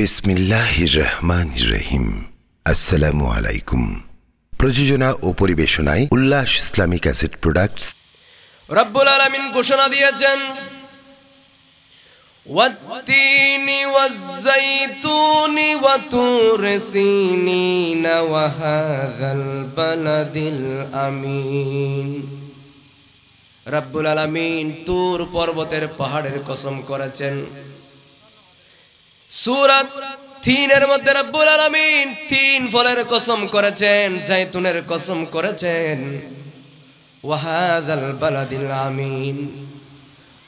বিসমিল্লাহির রহমান রহিম আসসালামু আলাইকুম প্রযোজনা ও পরিবেশনায় উল্লাস ইসলামিক অ্যাসেট প্রোডাক্টস রব্বুল আলামিন ঘোষণা দিয়েছেন রব্বুল আলামিন তুর পর্বতের পাহাড়ের কসম করেছেন সুরাত তিনের মধ্যে রব্বুল আলামিন তিন ফলের কসম করেছেন জাইতুনের কসম করেছেন ওয়াহাদাল আমিন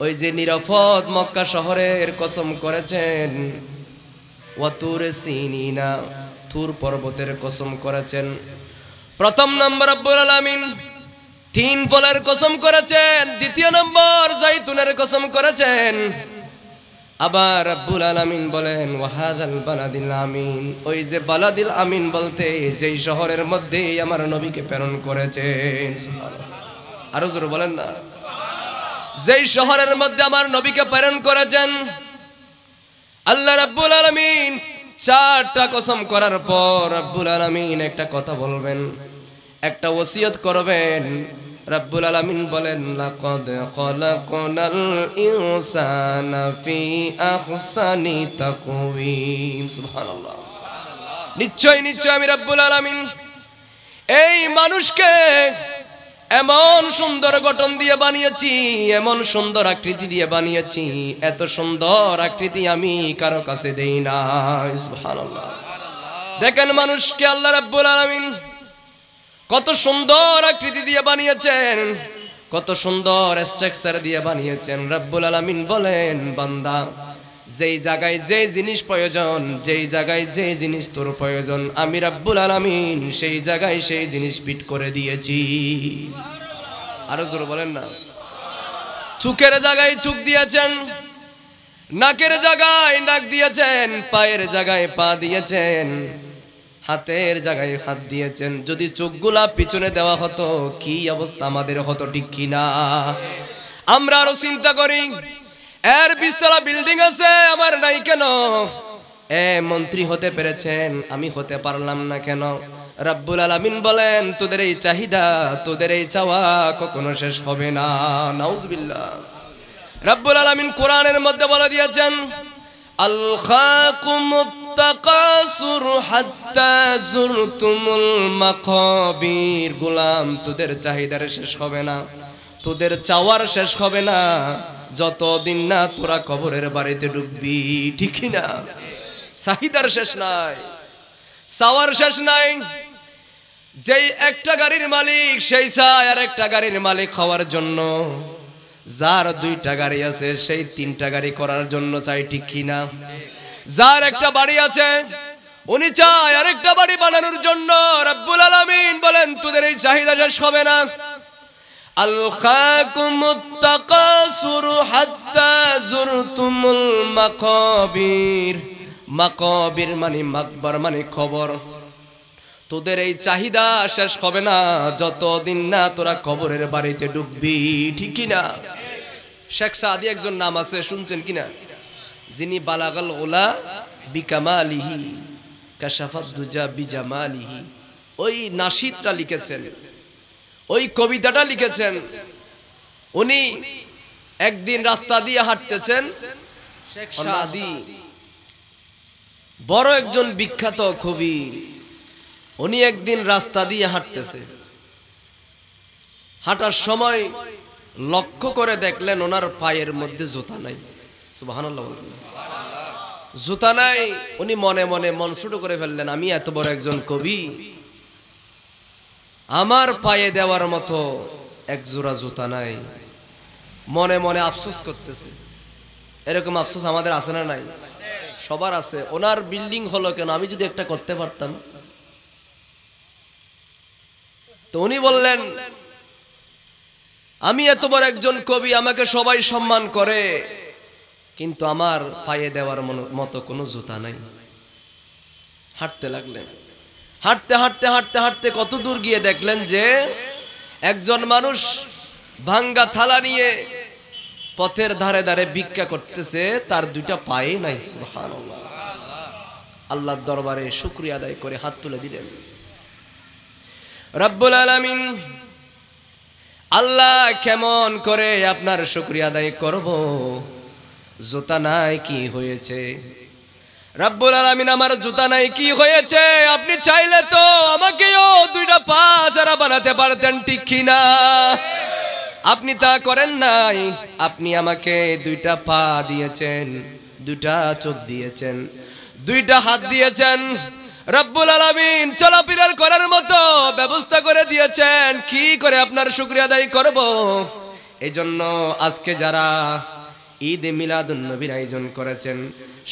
ওই যে নিরাপদ মক্কা শহরের কসম করেছেন ওয়াতুর সিনিনা থুর পর্বতের কসম করেছেন প্রথম নম্বর রব্বুল আলামিন তিন ফলের কসম করেছেন দ্বিতীয় নম্বর জাইতুনের কসম করেছেন আবার আব্বুল আলামিন বলেন ওয়াহাদাল বালাদিল আমিন ওই যে বালাদিল আমিন বলতে যেই শহরের মধ্যেই আমার নবীকে প্রেরণ করেছে আরো জোর বলেন না যেই শহরের মধ্যে আমার নবীকে প্রেরণ করেছেন আল্লাহ রাব্বুল আলামিন চারটা কসম করার পর রাব্বুল আলামিন একটা কথা বলবেন একটা ওসিয়ত করবেন রব্বুল আলমিন বলেন লাকদ খলকনাল ইনসানা ফি আহসানি তাকওয়িম সুবহানাল্লাহ নিশ্চয় নিশ্চয় আমি রব্বুল আলমিন এই মানুষকে এমন সুন্দর গঠন দিয়ে বানিয়েছি এমন সুন্দর আকৃতি দিয়ে বানিয়েছি এত সুন্দর আকৃতি আমি কারো কাছে দেই না দেখেন মানুষকে আল্লাহ রাব্বুল আলামিন কত সুন্দর আকৃতি দিয়ে বানিয়েছেন কত সুন্দর স্ট্রাকচার দিয়ে বানিয়েছেন রব্বুল আলামিন বলেন বান্দা যেই জায়গায় যে জিনিস প্রয়োজন যেই জায়গায় যে জিনিস তোর প্রয়োজন আমি রাব্বুল আলামিন সেই জায়গায় সেই জিনিস ফিট করে দিয়েছি আরো জোর বলেন না চুকের জায়গায় চুক দিয়েছেন নাকের জায়গায় নাক দিয়েছেন পায়ের জায়গায় পা দিয়েছেন হাতের জায়গায় হাত দিয়েছেন যদি চোখগুলা পিছনে দেওয়া হতো কি অবস্থা আমাদের হতো ঠিক কিনা আমরা আরো চিন্তা করি এর বিস্তলা বিল্ডিং আছে আমার নাই কেন এ মন্ত্রী হতে পেরেছেন আমি হতে পারলাম না কেন রাব্বুল আলামিন বলেন তোদের এই চাহিদা তোদের এই চাওয়া কখনো শেষ হবে না নাউজবিল্লাহ রাব্বুল আলামিন কোরআনের মধ্যে বলে দিয়েছেন আল খাকুমুত তাকাসুর হাত্তা জুরতুমুল মাকাবির গোলাম তোদের চাহিদার শেষ হবে না তোদের চাওয়ার শেষ হবে না যতদিন না তোরা কবরের বাড়িতে ডুববি ঠিকই না চাহিদার শেষ নাই চাওয়ার শেষ নাই যেই একটা গাড়ির মালিক সেই চায় আর একটা গাড়ির মালিক হওয়ার জন্য যার দুইটা গাড়ি আছে সেই তিনটা গাড়ি করার জন্য চাই ঠিক কিনা যার একটা বাড়ি আছে উনি চায় আরেকটা বাড়ি বানানোর জন্য রব্বুল আলমিন বলেন তোদের এই চাহিদা শেষ হবে না মানে মাকবার মানে খবর তোদের এই চাহিদা শেষ হবে না যতদিন না তোরা কবরের বাড়িতে ডুববি ঠিক কিনা শেখ সাদি একজন নাম আছে শুনছেন কিনা যিনি বালাগাল ওলা বিকামালিহি কাশাফাত দুজা বিজামালিহি ওই নাসিদটা লিখেছেন ওই কবিতাটা লিখেছেন উনি একদিন রাস্তা দিয়ে হাঁটতেছেন শেখ সাদি বড় একজন বিখ্যাত কবি উনি একদিন রাস্তা দিয়ে হাঁটতেছে হাঁটার সময় লক্ষ্য করে দেখলেন ওনার পায়ের মধ্যে জোতা নাই সুবাহ জুতা নাই উনি মনে মনে মন ছুটো করে ফেললেন আমি এত বড় একজন কবি আমার পায়ে দেওয়ার মতো এক জোড়া জুতা নাই মনে মনে আফসোস করতেছে এরকম আফসোস আমাদের আছে না নাই সবার আছে ওনার বিল্ডিং হলো কেন আমি যদি একটা করতে পারতাম তো উনি বললেন আমি এত বড় একজন কবি আমাকে সবাই সম্মান করে কিন্তু আমার পায়ে দেওয়ার মতো কোনো জুতা নাই হাঁটতে লাগলেন হাঁটতে হাঁটতে হাঁটতে হাঁটতে কত দূর গিয়ে দেখলেন যে একজন মানুষ ভাঙ্গা থালা নিয়ে পথের ধারে ধারে ভিক্ষা করতেছে তার দুইটা পায়ে নাই আল্লাহর দরবারে শুক্রিয়া আদায় করে হাত তুলে দিলেন রব্বুল আলমিন আল্লাহ কেমন করে আপনার শুক্রিয়া আদায় করবো জুতা নাই কি হয়েছে রাব্বুল আলামিন আমার জুতা নাই কি হয়েছে আপনি চাইলে তো আমাকেও দুইটা পা যারা বানাতে পারতেন ঠিক না আপনি তা করেন নাই আপনি আমাকে দুইটা পা দিয়েছেন দুইটা চোখ দিয়েছেন দুইটা হাত দিয়েছেন রব্বুল আলমিন চলাফেরার করার মতো ব্যবস্থা করে দিয়েছেন কি করে আপনার শুক্রিয়া আদায় করব এজন্য আজকে যারা ঈদ মিলাদুন নবীর আয়োজন করেছেন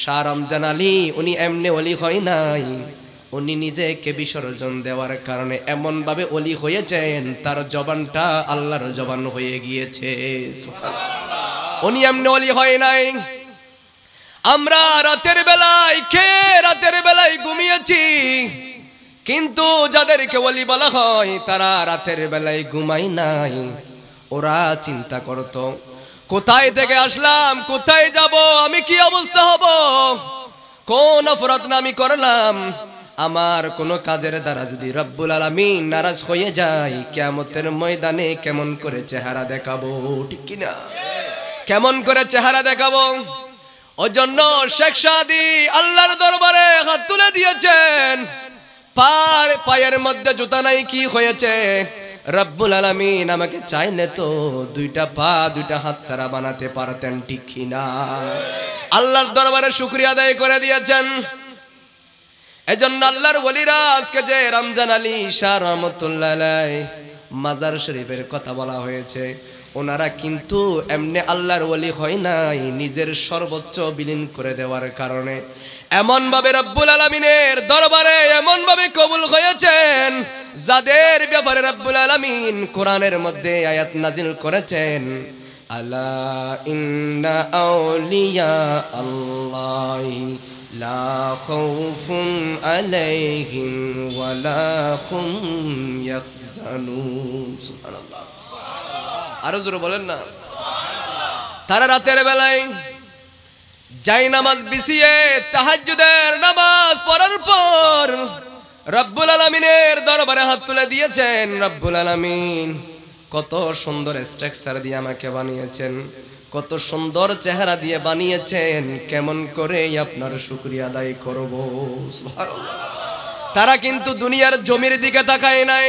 শাহ রমজান আলী উনি এমনি অলি হয় নাই উনি নিজেকে বিসর্জন দেওয়ার কারণে এমনভাবে অলি হয়েছেন তার জবানটা আল্লাহর জবান হয়ে গিয়েছে উনি এমনি অলি হয় নাই আমরা রাতের বেলায় খেয়ে রাতের বেলায় ঘুমিয়েছি কিন্তু যাদেরকে অলি বলা হয় তারা রাতের বেলায় ঘুমাই নাই ওরা চিন্তা করতো কোথায় থেকে আসলাম কোথায় যাব আমি কি অবস্থা হব কোন অপরাধ আমি করলাম আমার কোনো কাজের দ্বারা যদি রব্বুল আলমিন নারাজ হয়ে যাই কেমতের ময়দানে কেমন করে চেহারা দেখাবো ঠিক কিনা কেমন করে চেহারা দেখাবো জন্য শেখ সাদি আল্লাহর দরবারে হাত তুলে দিয়েছেন পার পায়ের মধ্যে জুতা নাই কি হয়েছে রব্বুল আলমিন আমাকে চাইলে তো দুইটা পা দুইটা হাত ছাড়া বানাতে পারতেন ঠিক কিনা আল্লাহর দরবারে শুক্রিয়া আদায় করে দিয়েছেন এজন্য আল্লাহর ওলিরা আজকে যে রমজান আলী শাহ রহমতুল্লাহ মাজার শরীফের কথা বলা হয়েছে ওনারা কিন্তু এমনি আল্লাহর ওলি হয় নাই নিজের সর্বোচ্চ বিলীন করে দেওয়ার কারণে এমন ভাবে রব্বুল আলমিনের দরবারে এমনভাবে কবুল হয়েছেন যাদের ব্যাপারে রব্বুল আলমিন কোরআনের মধ্যে আয়াত নাজিল করেছেন ইন্না আরো জোরে বলেন না তারা রাতের বেলায় যাই নামাজ বিছিয়ে তাহাজুদের নামাজ পড়ার পর রব্বুল আলমিনের দরবারে হাত তুলে দিয়েছেন রব্বুল আলমিন কত সুন্দর স্ট্রাকচার দিয়ে আমাকে বানিয়েছেন কত সুন্দর চেহারা দিয়ে বানিয়েছেন কেমন করে আপনার শুক্রিয়া আদায় করব তারা কিন্তু দুনিয়ার জমির দিকে তাকায় নাই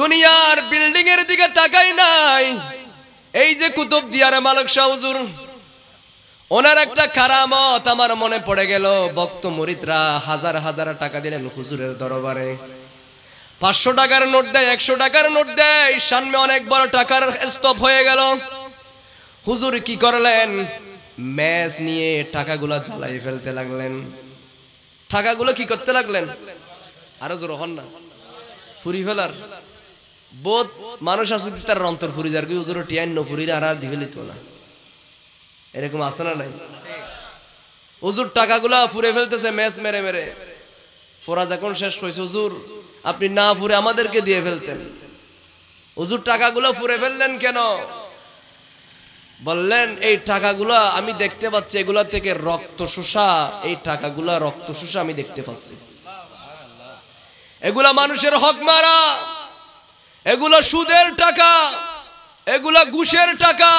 দুনিয়ার বিল্ডিং এর দিকে তাকায় নাই এই যে কুতুব দিয়ার মালক শাহজুর ওনার একটা কারামত আমার মনে পড়ে গেল ভক্ত মরিতরা হাজার হাজার টাকা দিলেন হুজুরের দরবারে পাঁচশো টাকার নোট দেয় একশো টাকার নোট দেয় সামনে অনেক বড় টাকার স্তপ হয়ে গেল হুজুর কি করলেন ম্যাচ নিয়ে টাকাগুলো জ্বালাই ফেলতে লাগলেন টাকাগুলো কি করতে লাগলেন আরো জোর হন না ফুরি ফেলার বোধ মানুষ আসলে তার অন্তর ফুরি যার কি হুজুর টিয়ান্ন ফুরিরা আর আর না এরকম আছে না নাই হুজুর টাকাগুলা ফুরে ফেলতেছে ম্যাচ মেরে মেরে ফোরা যখন শেষ হয়েছে হুজুর আপনি না ফুরে আমাদেরকে দিয়ে ফেলতেন হুজুর টাকাগুলো ফুরে ফেললেন কেন বললেন এই টাকাগুলো আমি দেখতে পাচ্ছি এগুলা থেকে রক্ত শোষা এই টাকাগুলা রক্ত শোষা আমি দেখতে পাচ্ছি এগুলা মানুষের হক মারা এগুলা সুদের টাকা এগুলা ঘুষের টাকা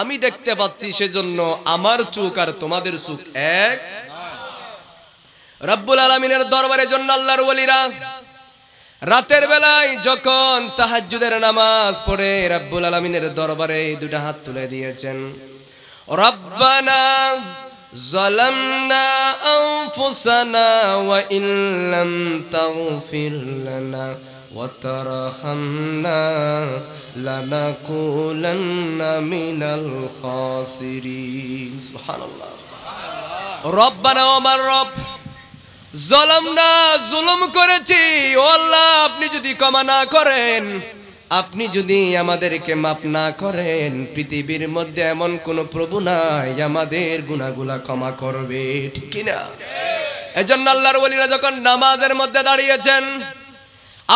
আমি দেখতে পাচ্ছি সেজন্য আমার চোখ আর তোমাদের চোখ এক রব্বুল আলমিনের দরবারের জন্য আল্লাহর বলিরা রাতের বেলায় যখন তাহাজুদের নামাজ পড়ে রব্বুল আলমিনের দরবারে দুটা হাত তুলে দিয়েছেন রব্বানা ظلمنا أنفسنا وإن لم تغفر لنا وترحمنا لنكونن من الخاسرين سبحان الله ربنا ومن رب জলম না জুলুম করেছি আল্লাহ আপনি যদি ক্ষমা না করেন আপনি যদি আমাদেরকে মাপ না করেন পৃথিবীর মধ্যে এমন কোন প্রভু নাই আমাদের গুণাগুলা ক্ষমা করবে ঠিক কিনা এজন্য আল্লাহর ওলিরা যখন নামাজের মধ্যে দাঁড়িয়েছেন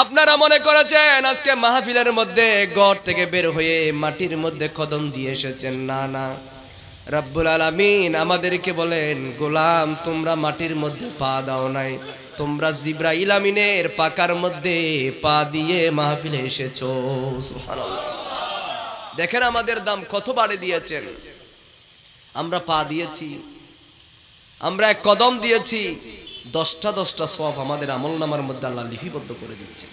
আপনারা মনে করেছেন আজকে মাহফিলের মধ্যে ঘর থেকে বের হয়ে মাটির মধ্যে কদম দিয়ে এসেছেন না না রাব্বুল আলামিন আমাদেরকে বলেন গোলাম তোমরা মাটির মধ্যে পা দাও নাই তোমরা জিব্রা ইলামিনের পাকার মধ্যে পা দিয়ে মাহফিলে এসেছো দেখেন আমাদের দাম কত বাড়ে দিয়েছেন আমরা পা দিয়েছি আমরা কদম দিয়েছি দশটা দশটা সব আমাদের আমল নামার মধ্যে আল্লাহ লিপিবদ্ধ করে দিয়েছেন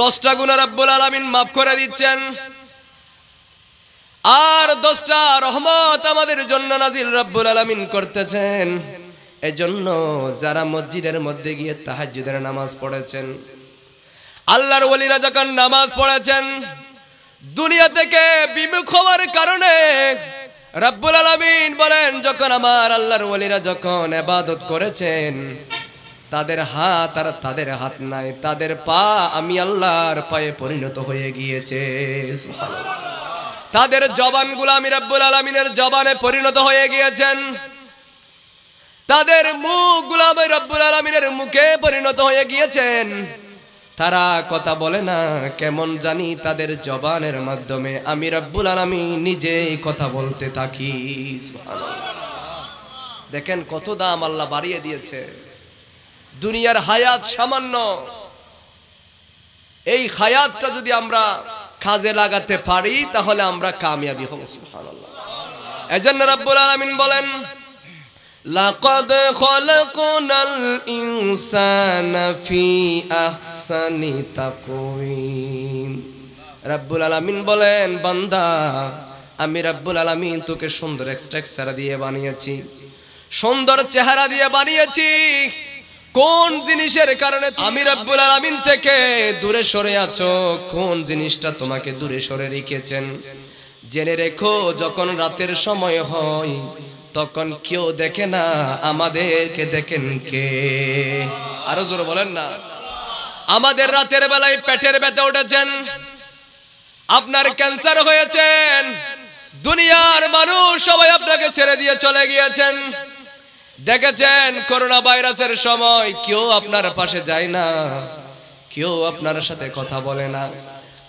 দশটা গুণার রব্বুল আলমিন মাফ করে দিচ্ছেন আর দশটা রহমত আমাদের জন্য নাজিল রব্বুল আলমিন করতেছেন এজন্য যারা মসজিদের মধ্যে গিয়ে তাহাজুদের নামাজ পড়েছেন আল্লাহর ওলিরা যখন নামাজ পড়েছেন দুনিয়া থেকে বিমুখ হওয়ার কারণে রব্বুল আলমিন বলেন যখন আমার আল্লাহর ওলিরা যখন এবাদত করেছেন তাদের হাত আর তাদের হাত নাই তাদের পা আমি আল্লাহর পায়ে পরিণত হয়ে গিয়েছে তাদের জবানগুলো আমি রব্বুল আলমিনের জবানে পরিণত হয়ে গিয়েছেন তাদের মুখ আমি রব্বুল আলমিনের মুখে পরিণত হয়ে গিয়েছেন তারা কথা বলে না কেমন জানি তাদের জবানের মাধ্যমে আমি রব্বুল আলমী নিজেই কথা বলতে থাকি দেখেন কত দাম আল্লাহ বাড়িয়ে দিয়েছে দুনিয়ার হায়াত সামান্য এই হায়াতটা যদি আমরা কাজে লাগাতে পারি তাহলে আমরা কামিয়াবি হব সুহান এজন্য রব্বুল আলমিন বলেন لقد خلقنا الإنسان في أحسن تقويم রাব্বুল আলামিন বলেন বান্দা আমি রাব্বুল আলামিন তোকে সুন্দর স্ট্রাকচার দিয়ে বানিয়েছি সুন্দর চেহারা দিয়ে বানিয়েছি কোন জিনিসের কারণে আমি রাব্বুল আলামিন থেকে দূরে সরে আছো কোন জিনিসটা তোমাকে দূরে সরে রেখেছেন জেনে রেখো যখন রাতের সময় হয় তখন কেউ দেখে না আমাদেরকে দেখেন কে আরো জোর বলেন না আমাদের রাতের বেলায় পেটের ব্যথা উঠেছেন আপনার ক্যান্সার হয়েছেন দুনিয়ার মানুষ সবাই আপনাকে ছেড়ে দিয়ে চলে গিয়েছেন দেখেছেন করোনা ভাইরাসের সময় কেউ আপনার পাশে যায় না কেউ আপনার সাথে কথা বলে না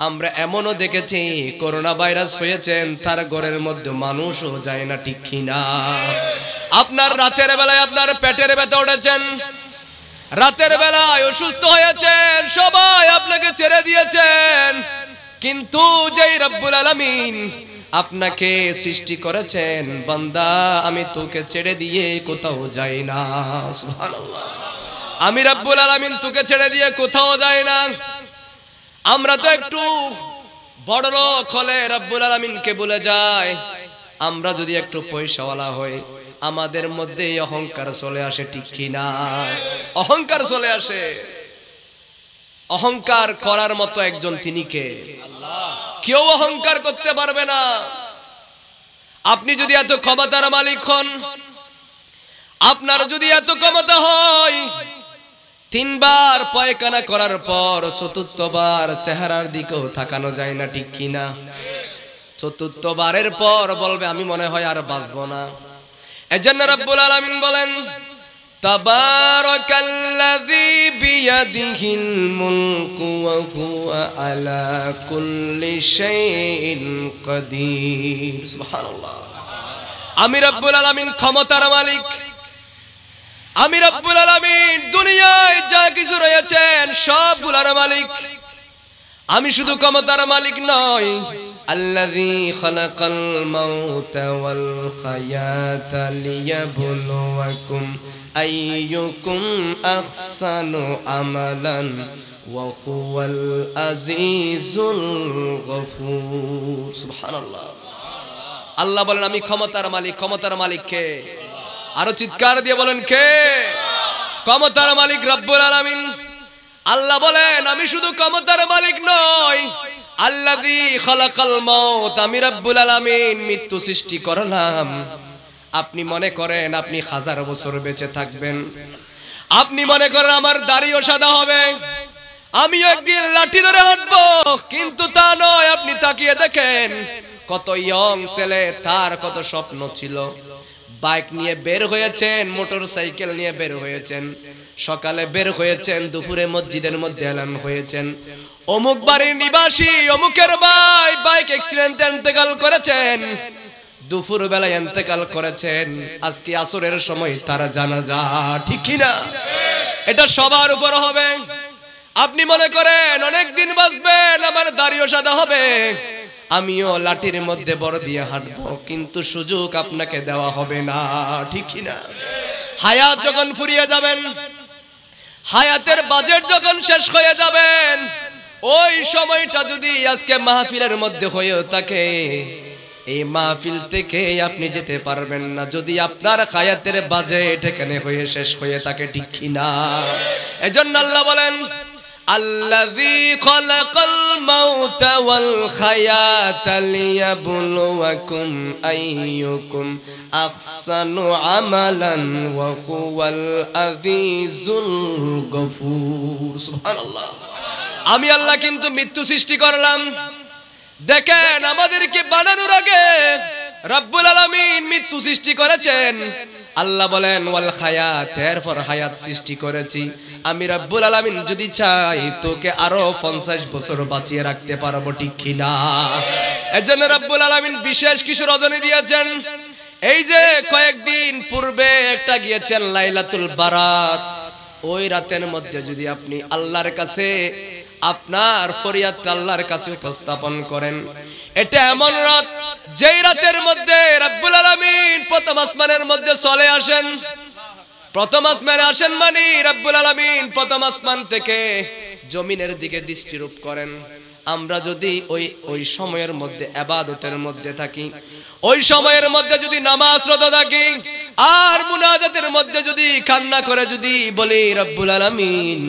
আমরা এমনও দেখেছি করোনা ভাইরাস হয়েছেন তার ঘরের মধ্যে মানুষও যায় না ঠিক কিনা আপনার রাতের বেলায় আপনার পেটের ব্যথা উঠেছেন রাতের বেলায় অসুস্থ হয়েছেন সবাই আপনাকে ছেড়ে দিয়েছেন কিন্তু যেই রব্বুল আলমিন আপনাকে সৃষ্টি করেছেন বান্দা আমি তোকে ছেড়ে দিয়ে কোথাও যাই না আমি রব্বুল আলমিন তোকে ছেড়ে দিয়ে কোথাও যাই না আমরা তো একটু বড় লোক হলে রব্বুল আলমিনকে বলে যায় আমরা যদি একটু পয়সাওয়ালা হই আমাদের মধ্যে অহংকার চলে আসে ঠিক না অহংকার চলে আসে অহংকার করার মতো একজন তিনি কে কেউ অহংকার করতে পারবে না আপনি যদি এত ক্ষমতার মালিক হন আপনার যদি এত ক্ষমতা হয় তিনবার পায়খানা করার পর চতুর্থবার চেহারার দিকেও থাকানো যায় না ঠিক কিনা চতুর্থবারের পর বলবে আমি মনে হয় আর বাঁচব না এজন্য রব্বুল আলামিন বলেন আমি রব্বুল আলামিন ক্ষমতার মালিক আমি রব্বুল আলমিন দুনিয়ায় যা কিছু রয়েছেন সবগুলোর মালিক আমি শুধু ক্ষমতার মালিক নই আইয়ুকুম আল্লাহ বলেন আমি ক্ষমতার মালিক ক্ষমতার মালিক কে আরো চিৎকার দিয়ে বলেন কে কমতার মালিক রব্বুল আলামিন আল্লাহ বলেন আমি শুধু কমতার মালিক নই আল্লাদি খলাকাল মত আমি রব্বুল আলামিন মৃত্যু সৃষ্টি করলাম আপনি মনে করেন আপনি হাজার বছর বেঁচে থাকবেন আপনি মনে করেন আমার দাড়িও সাদা হবে আমি একদিন লাঠি ধরে হাঁটব কিন্তু তা নয় আপনি তাকিয়ে দেখেন কত ইয়ং ছেলে তার কত স্বপ্ন ছিল বাইক নিয়ে বের হয়েছেন মোটর সাইকেল নিয়ে বের হয়েছেন সকালে বের হয়েছেন দুপুরে মসজিদের মধ্যে এলান হয়েছেন অমুক বাড়ির নিবাসী অমুকের ভাই বাইক অ্যাক্সিডেন্টে ইন্তেকাল করেছেন দুপুর বেলায় ইন্তেকাল করেছেন আজকে আসরের সময় তারা জানা যা ঠিক কিনা এটা সবার উপর হবে আপনি মনে করেন অনেক দিন বাঁচবেন আমার দাড়িও সাদা হবে আমিও লাঠির মধ্যে বড় দিয়ে হাঁটব কিন্তু সুযোগ আপনাকে দেওয়া হবে না ঠিক না হায়াত যখন ফুরিয়ে যাবেন হায়াতের বাজেট যখন শেষ হয়ে যাবেন ওই সময়টা যদি আজকে মাহফিলের মধ্যে হয়েও থাকে এই মাহফিল থেকে আপনি যেতে পারবেন না যদি আপনার হায়াতের বাজেট এখানে হয়ে শেষ হয়ে থাকে ঠিক না এজন্য আল্লাহ বলেন الذي خلق الموت والحياة ليبلوكم أيكم أحسن عملا وهو العزيز الغفور سبحان الله আমি আল্লাহ কিন্তু মৃত্যু সৃষ্টি করলাম দেখেন আমাদেরকে বানানোর আগে রব্বুল আলমিন মৃত্যু সৃষ্টি করেছেন আল্লাহ বলেন ওয়াল হায়াত এরপর হায়াত সৃষ্টি করেছি আমি রাব্বুল আলামিন যদি চাই তোকে আরো পঞ্চাশ বছর বাঁচিয়ে রাখতে পারবো ঠিক কিনা এজন্য রাব্বুল আলামিন বিশেষ কিছু রজনী দিয়েছেন এই যে কয়েকদিন পূর্বে একটা গিয়েছেন লাইলাতুল বারাত ওই রাতের মধ্যে যদি আপনি আল্লাহর কাছে আপনার ফরিয়াদটা আল্লাহর কাছে উপস্থাপন করেন এটা এমন রাত যেই রাতের মধ্যে রব্বুল আলামিন প্রথম আসমানের মধ্যে চলে আসেন প্রথম আসমানে আসেন মানে রব্বুল আলামিন প্রথম আসমান থেকে জমিনের দিকে দৃষ্টিরূপ করেন আমরা যদি ওই ওই সময়ের মধ্যে আবাদতের মধ্যে থাকি ওই সময়ের মধ্যে যদি নামাজ রত থাকি আর মুনাজাতের মধ্যে যদি কান্না করে যদি বলি রব্বুল আলামিন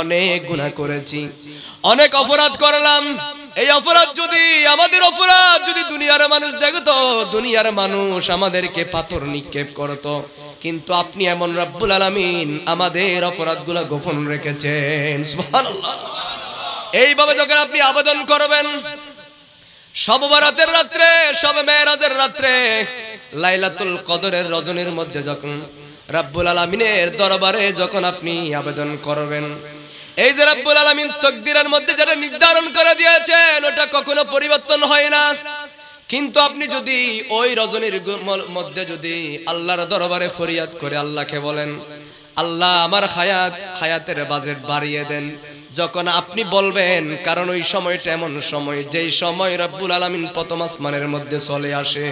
অনেক গুনাহ করেছি অনেক অপরাধ করলাম এই অপরাধ যদি আমাদের অপরাধ যদি দুনিয়ার মানুষ দেখতো দুনিয়ার মানুষ আমাদেরকে পাথর নিক্ষেপ করতো কিন্তু আপনি এমন রব্বুল আলামিন আমাদের অপরাধগুলো গোপন রেখেছেন এইভাবে যখন আপনি আবেদন করবেন বরাতের রাত্রে সব মেয়েরাজের রাত্রে লাইলাতুল কদরের রজনীর মধ্যে যখন রাব্বুল আলামিনের দরবারে যখন আপনি আবেদন করবেন এই যে রাব্বুল আলামিন তকদিরের মধ্যে যেটা নির্ধারণ করে দিয়েছেন ওটা কখনো পরিবর্তন হয় না কিন্তু আপনি যদি ওই রজনীর মধ্যে যদি আল্লাহর দরবারে ফরিয়াদ করে আল্লাহকে বলেন আল্লাহ আমার হায়াত হায়াতের বাজেট বাড়িয়ে দেন যখন আপনি বলবেন কারণ ওই সময়টা এমন সময় যেই সময় রব্বুল আলমিন প্রথম আসমানের মধ্যে চলে আসে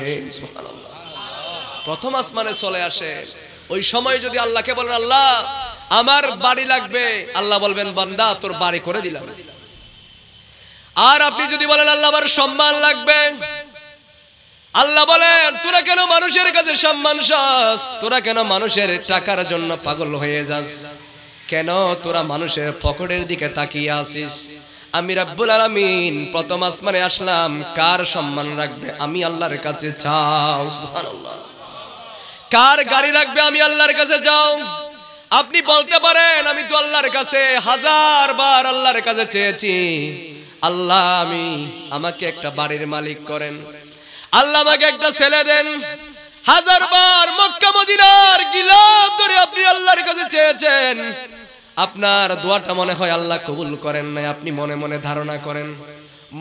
প্রথম আসমানে চলে আসে ওই সময় যদি আল্লাহকে বলেন আল্লাহ আমার বাড়ি লাগবে আল্লাহ বলবেন বান্দা তোর বাড়ি করে দিলাম আর আপনি যদি বলেন আল্লাহ আমার সম্মান লাগবে আল্লাহ বলেন তোরা কেন মানুষের কাছে সম্মান সাস তোরা কেন মানুষের টাকার জন্য পাগল হয়ে যাস কেন তোরা মানুষের পকেটের দিকে তাকিয়ে আসিস আমি রাব্বুল আলামিন প্রথম আসমানে আসলাম কার সম্মান রাখবে আমি আল্লাহর কাছে চাও কার গাড়ি রাখবে আমি আল্লাহর কাছে যাও আপনি বলতে পারেন আমি তো আল্লাহর কাছে হাজার বার আল্লাহর কাছে চেয়েছি আল্লাহ আমি আমাকে একটা বাড়ির মালিক করেন আল্লাহ আমাকে একটা ছেলে দেন হাজার বার মক্কা মদিনার গিলাপ ধরে আপনি আল্লাহর কাছে চেয়েছেন আপনার দোয়াটা মনে হয় আল্লাহ কবুল করেন না আপনি মনে মনে ধারণা করেন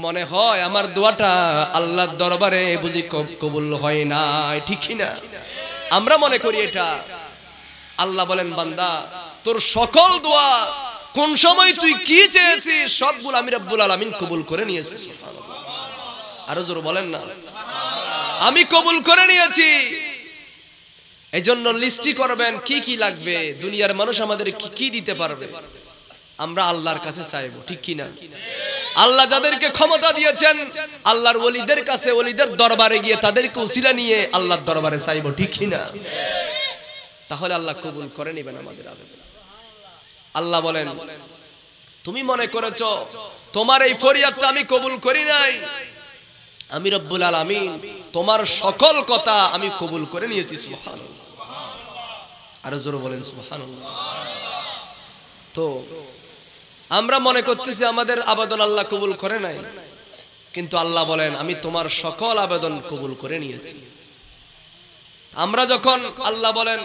মনে হয় আমার দোয়াটা আল্লাহর দরবারে বুঝি কবুল হয় না ঠিকই না আমরা মনে করি এটা আল্লাহ বলেন বান্দা তোর সকল দোয়া কোন সময় তুই কি চেয়েছিস সবগুলো আমি রব্বুল আলমিন কবুল করে নিয়েছি আরো জোর বলেন না আমি কবুল করে নিয়েছি এই জন্য লিস্টি করবেন কি কি লাগবে দুনিয়ার মানুষ আমাদের কি কি দিতে পারবে আমরা আল্লাহর কাছে চাইব ঠিক কি না আল্লাহ যাদেরকে ক্ষমতা দিয়েছেন আল্লাহর ওলিদের কাছে ওলিদের দরবারে গিয়ে তাদেরকে উসিলা নিয়ে আল্লাহর দরবারে চাইব ঠিক কি না তাহলে আল্লাহ কবুল করে নেবেন আমাদের আবেদন আল্লাহ বলেন তুমি মনে করেছ তোমার এই ফরিয়াদটা আমি কবুল করি নাই আমি রব্বুল আলমিন তোমার সকল কথা আমি কবুল করে নিয়েছি সুহান আরো জোরে বলেন সুহান তো আমরা মনে করতেছি আমাদের আবেদন আল্লাহ কবুল করে নাই কিন্তু আল্লাহ বলেন আমি তোমার সকল আবেদন কবুল করে নিয়েছি আমরা যখন আল্লাহ বলেন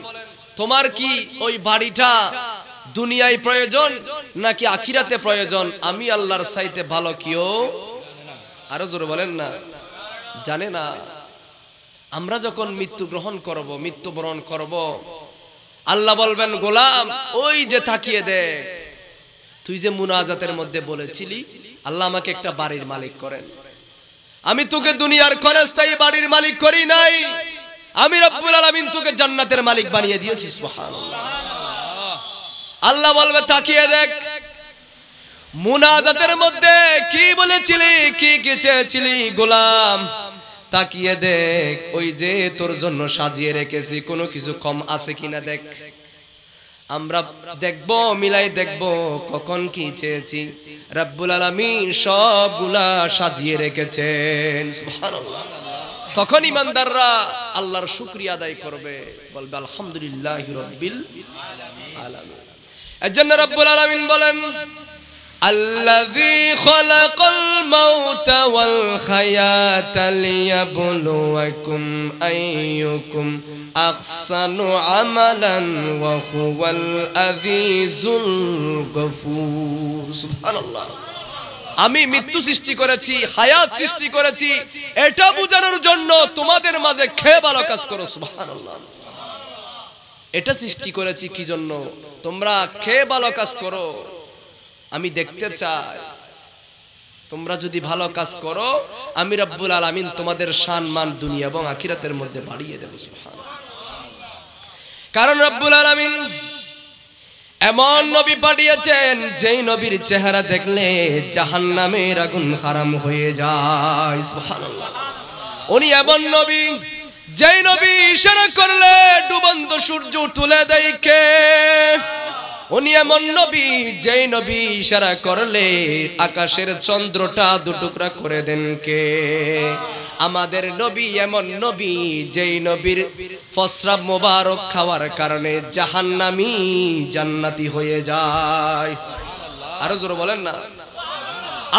তোমার কি ওই বাড়িটা দুনিয়ায় প্রয়োজন নাকি আখিরাতে প্রয়োজন আমি আল্লাহর সাইতে ভালো কেউ আরো জোরে বলেন না জানে না আমরা যখন মৃত্যু গ্রহণ করব মৃত্যু বরণ করব আল্লাহ বলবেন গোলাম ওই যে থাকিয়ে দে তুই যে মুনাজাতের মধ্যে বলেছিলি আল্লাহ আমাকে একটা বাড়ির মালিক করেন আমি তোকে দুনিয়ার ক্ষণস্থায়ী বাড়ির মালিক করি নাই আমি রব্বুল আলমিন তোকে জান্নাতের মালিক বানিয়ে দিয়েছি আল্লাহ বলবে তাকিয়ে দেখ মুনাজাতের মধ্যে কি বলেছিলি কি কি চেয়েছিলি গোলাম তাকিয়ে দেখ ওই যে তোর জন্য সাজিয়ে রেখেছি কোনো কিছু কম আছে কিনা দেখ আমরা দেখব মিলাই দেখব কখন কি চেয়েছি রব্বুল আলামিন সবগুলা সাজিয়ে রেখেছেন সুবহানাল্লাহ তখন ইমানদাররা আল্লাহর শুক্রিয়া আদায় করবে বলবে আলহামদুলিল্লাহ রব্বিল আলামিন এর জন্য রব্বুল আলামিন বলেন الذي خلق الموت والحياة ليبلوكم أيكم أحسن عملا وهو العزيز الغفور سبحان الله আমি মৃত্যু সৃষ্টি করেছি হায়াত সৃষ্টি করেছি এটা বোঝানোর জন্য তোমাদের মাঝে খেয়ে ভালো কাজ করো এটা সৃষ্টি করেছি কি জন্য তোমরা খেয়ে ভালো কাজ করো আমি দেখতে চাই তোমরা যদি ভালো কাজ করো আমি রব্বুল আমিন তোমাদের সান মান দুনিয়া এবং আখিরাতের মধ্যে বাড়িয়ে দেবো কারণ রব্বুল আমিন এমন নবী পাঠিয়েছেন যেই নবীর চেহারা দেখলে জাহান নামের আগুন হারাম হয়ে যায় উনি এমন নবী যেই নবী ইশারা করলে ডুবন্ত সূর্য তুলে দেয় কে উনি এমন নবী যেই নবী ইশারা করলে আকাশের চন্দ্রটা দুটুকরা করে দেন কে আমাদের নবী এমন নবী যেই নবীর ফসরাব মোবারক খাওয়ার কারণে জাহান্নামি জান্নাতি হয়ে যায় আরো জোরে বলেন না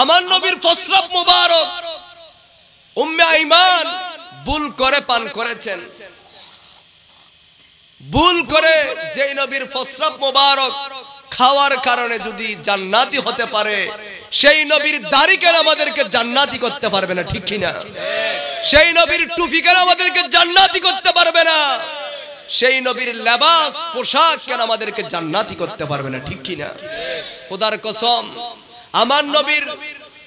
আমার নবীর ফসরাব মোবারক উম্মে ভুল করে পান করেছেন ভুল করে যেই নবীর ফসরাব মোবারক খাওয়ার কারণে যদি জান্নাতি হতে পারে সেই নবীর দাড়ি কেন আমাদেরকে জান্নাতি করতে পারবে না ঠিক কিনা সেই নবীর টুপি কেন আমাদেরকে জান্নাতি করতে পারবে না সেই নবীর লেবাস পোশাক কেন আমাদেরকে জান্নাতি করতে পারবে না ঠিক কিনা খোদার কসম আমার নবীর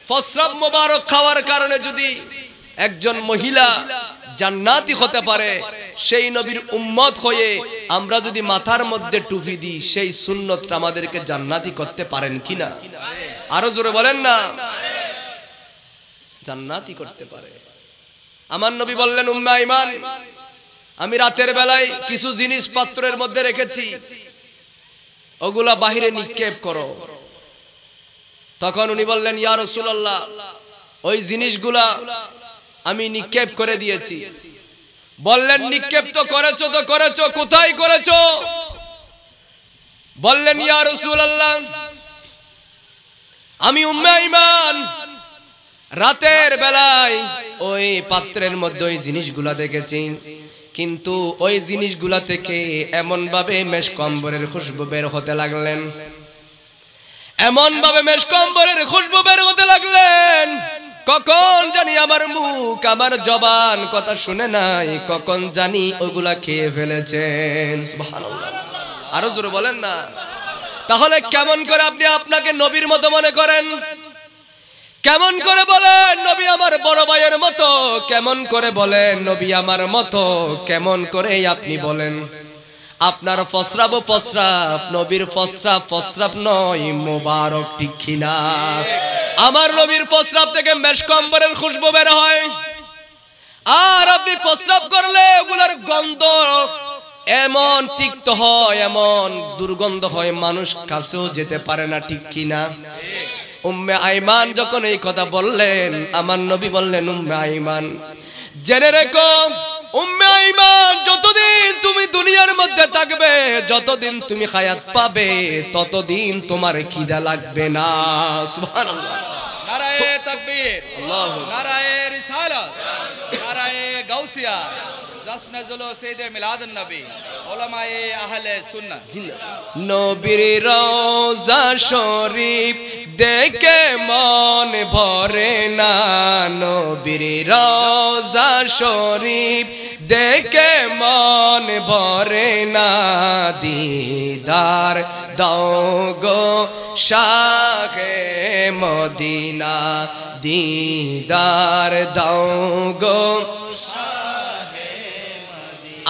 ফসরাব মোবারক খাওয়ার কারণে যদি একজন মহিলা জান্নাতি হতে পারে সেই নবীর উম্মত হয়ে আমরা যদি মাথার মধ্যে টুপি দিই সেই সুন্নতটা আমাদেরকে জান্নাতি করতে পারেন কিনা আরো জোরে বলেন না জান্নাতি করতে পারে আমার নবী বললেন উম্মা ইমান আমি রাতের বেলায় কিছু জিনিস পাত্রের মধ্যে রেখেছি ওগুলা বাহিরে নিক্ষেপ করো তখন উনি বললেন ইয়া রাসূলুল্লাহ ওই জিনিসগুলা আমি নিক্ষেপ করে দিয়েছি বললেন নিক্ষেপ তো করেছো তো করেছো কোথায় করেছো বললেন ইয়া আমি উম্মে ইমান রাতের বেলায় ওই পাত্রের মধ্যে ওই জিনিসগুলা দেখেছি কিন্তু ওই জিনিসগুলা থেকে এমন ভাবে মেশ কম্বরের খুশবু বের হতে লাগলেন এমন ভাবে মেশ কম্বরের খুশবু বের হতে লাগলেন কখন জানি আমার মুখ আমার জবান কথা শুনে নাই কখন জানি ওগুলা খেয়ে ফেলেছেন আরো জোরে বলেন না তাহলে কেমন করে আপনি আপনাকে নবীর মতো মনে করেন কেমন করে বলেন নবী আমার বড় ভাইয়ের মতো কেমন করে বলেন নবী আমার মতো কেমন করে আপনি বলেন আপনার ফসরাব ফসরাব নবীর ফসরাব ফসরাব নয় মোবারক ঠিক না আমার নবীর ফসরাব থেকে কম্বরের খুশবু বের হয় আর আপনি প্রস্রাব করলে ওগুলার গন্ধ এমন তিক্ত হয় এমন দুর্গন্ধ হয় মানুষ কাছেও যেতে পারে না ঠিক কিনা উম্মে আইমান যখন এই কথা বললেন আমার নবী বললেন উম্মে আইমান জেনে রেখো যতদিন তুমি দুনিয়ার মধ্যে থাকবে যতদিন তুমি হায়াত পাবে ততদিন তোমার খিদা লাগবে না সুবহানাল্লাহ নারায়ে তাকবীর আল্লাহু নারায়ে গাউসিয়া নবীর রোজা শরীফ দেখে মন ভরে না নবীর রোজা শরীফ দেখে মন ভরে না দিদার দাও গো শাহে মদিনা দিদার দাও গো শাহ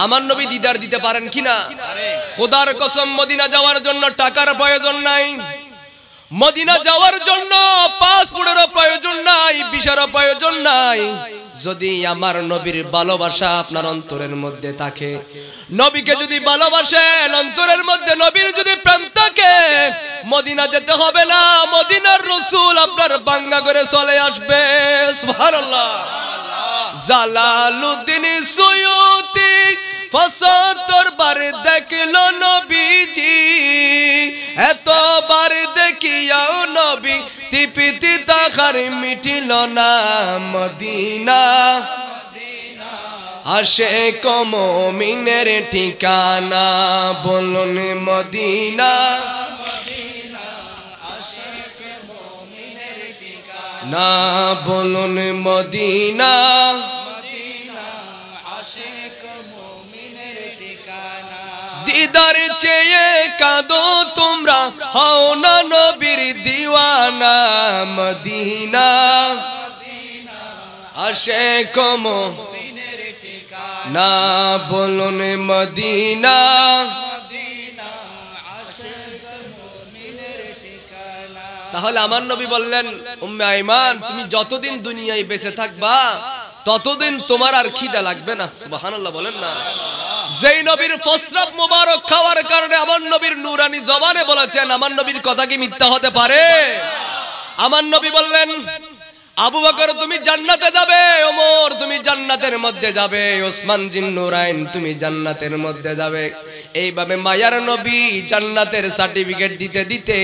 আমার নবী দিদার দিতে পারেন কিনা খোদার কসম মদিনা যাওয়ার জন্য টাকার প্রয়োজন নাই মদিনা যাওয়ার জন্য পাসপোর্টেরও প্রয়োজন নাই ভিসারও প্রয়োজন নাই যদি আমার নবীর ভালোবাসা আপনার অন্তরের মধ্যে থাকে নবীকে যদি ভালোবাসেন অন্তরের মধ্যে নবীর যদি প্রেম থাকে মদিনা যেতে হবে না মদিনার রসুল আপনার বাঙ্গা করে চলে আসবে সুবহানাল্লাহ জালালুদ্দিন সুয়ুতি ফসাদ দরবার দেখল নবীজি এতবার দেখিয়াও নবী তিপিতি তাখার মিটিল না মদিনা আসে কমিনের ঠিকানা বলুন মদিনা না বলুন মদিনা দিদার চেয়ে কাঁদো তোমরা হও না নবীর দিওয়ানা মদিনা আসে কম না বলুন মদিনা তাহলে আমার নবী বললেন উম্মে আইমান তুমি যতদিন দুনিয়ায় বেঁচে থাকবা ততদিন তোমার আর খিদা লাগবে না সুবহানাল্লাহ বলেন না যেই নবীর ফসরাত মোবারক খাওয়ার কারণে আমার নবীর নূরানি জবানে বলেছেন আমার নবীর কথা কি মিথ্যা হতে পারে আমার নবী বললেন আবু বকর তুমি জান্নাতে যাবে ওমর তুমি জান্নাতের মধ্যে যাবে ওসমান জিন্নুরাইন তুমি জান্নাতের মধ্যে যাবে এইভাবে মায়ার নবী জান্নাতের সার্টিফিকেট দিতে দিতে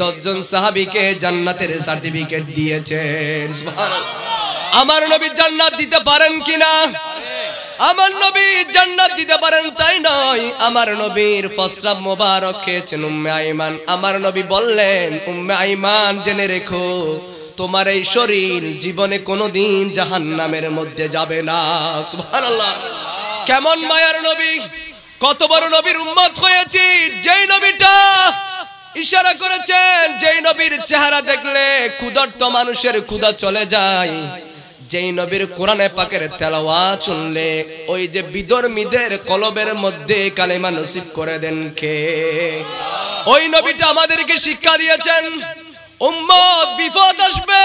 দশজন সাহাবিকে জান্নাতের সার্টিফিকেট দিয়েছেন আমার নবী জান্নাত দিতে পারেন কিনা আমার নবী জান্নাত দিতে পারেন তাই নয় আমার নবীর ফসরা মোবারক খেয়েছেন উম্মে আইমান আমার নবী বললেন উম্মে আইমান জেনে রেখো তোমার এই শরীর জীবনে কোনোদিন জাহান নামের মধ্যে যাবে না সুবহানাল্লাহ কেমন মায়ার নবী কত বড় নবীর উম্মত হয়েছি যেই নবীটা ইশারা করেছেন যেই নবীর চেহারা দেখলে ক্ষুধার্ত মানুষের ক্ষুদা চলে যায় যেই নবীর কোরআনে পাকের তেলাওয়া শুনলে ওই যে বিদর্মীদের কলবের মধ্যে কালেমা নসিব করে দেন কে ওই নবীটা আমাদেরকে শিক্ষা দিয়েছেন বিপদ আসবে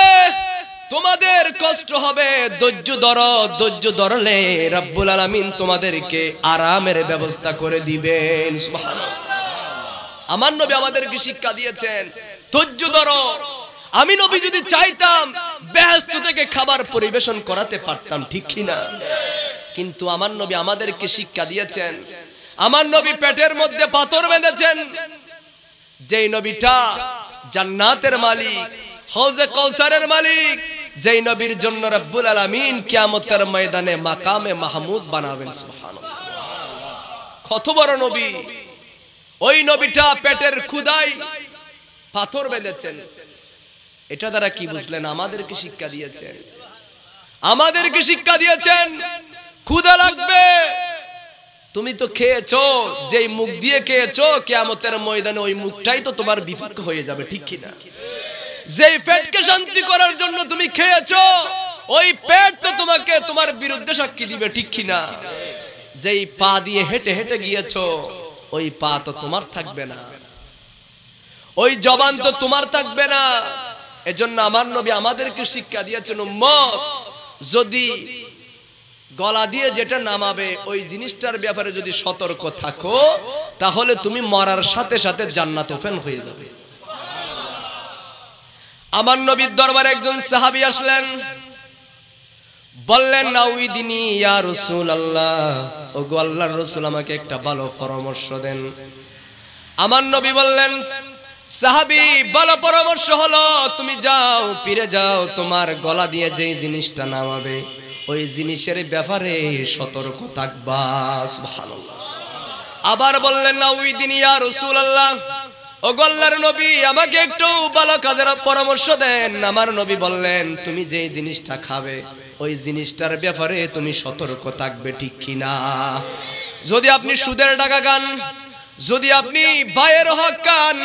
তোমাদের কষ্ট হবে রব্বুল তোমাদেরকে আরামের ব্যবস্থা করে দিবেন আমার নবী আমাদেরকে শিক্ষা দিয়েছেন ধৈর্য আমি নবী যদি চাইতাম ব্যস্ত থেকে খাবার পরিবেশন করাতে পারতাম ঠিক কিনা কিন্তু আমার নবী আমাদেরকে শিক্ষা দিয়েছেন আমার নবী পেটের মধ্যে পাথর বেঁধেছেন যেই নবীটা জান্নাতের মালিক হৌজে কৌসারের মালিক যেই নবীর জন্য রব্বুল আলমিন কিয়ামতের ময়দানে মাকামে মাহমুদ বানাবেন সুবহানাল্লাহ কত বড় নবী ওই নবীটা পেটের খুদাই পাথর বেঁধেছেন এটা দ্বারা কি বুঝলেন আমাদেরকে শিক্ষা দিয়েছেন আমাদেরকে শিক্ষা দিয়েছেন ক্ষুদা লাগবে তুমি তো খেয়েছো যেই মুখ দিয়ে খেয়েছো কেয়ামতের ময়দানে ওই মুখটাই তো তোমার বিপক্ষ হয়ে যাবে ঠিক কিনা যেই পেটকে শান্তি করার জন্য তুমি খেয়েছো ওই পেট তো তোমাকে তোমার বিরুদ্ধে সাক্ষী দিবে ঠিক কিনা যেই পা দিয়ে হেঁটে হেঁটে গিয়েছো ওই পা তো তোমার থাকবে না ওই জবান তো তোমার থাকবে না এজন্য আমার নবী আমাদেরকে শিক্ষা দিয়েছেন মত যদি গলা দিয়ে যেটা নামাবে ওই জিনিসটার ব্যাপারে যদি সতর্ক থাকো তাহলে তুমি মরার সাথে সাথে জান্নাত ওপেন হয়ে যাবে আমার নবীর দরবারে একজন সাহাবি আসলেন বললেন নাউইদিনী ইয়া রসুল আল্লাহ ও গো আল্লাহর রসুল আমাকে একটা ভালো পরামর্শ দেন আমার নবী বললেন সাহাবি ভালো পরামর্শ হলো তুমি যাও ফিরে যাও তোমার গলা দিয়ে যেই জিনিসটা নামাবে ওই জিনিসের ব্যাপারে সতর্ক থাকবা ভালো আবার বললেন না ওই দিন ইয়া রাসূলুল্লাহ ও গল্লার নবী আমাকে একটু ভালো কাজের পরামর্শ দেন আমার নবী বললেন তুমি যে জিনিসটা খাবে ওই জিনিসটার ব্যাপারে তুমি সতর্ক থাকবে ঠিক কিনা যদি আপনি সুদের টাকা খান যদি আপনি বায়ের হক খান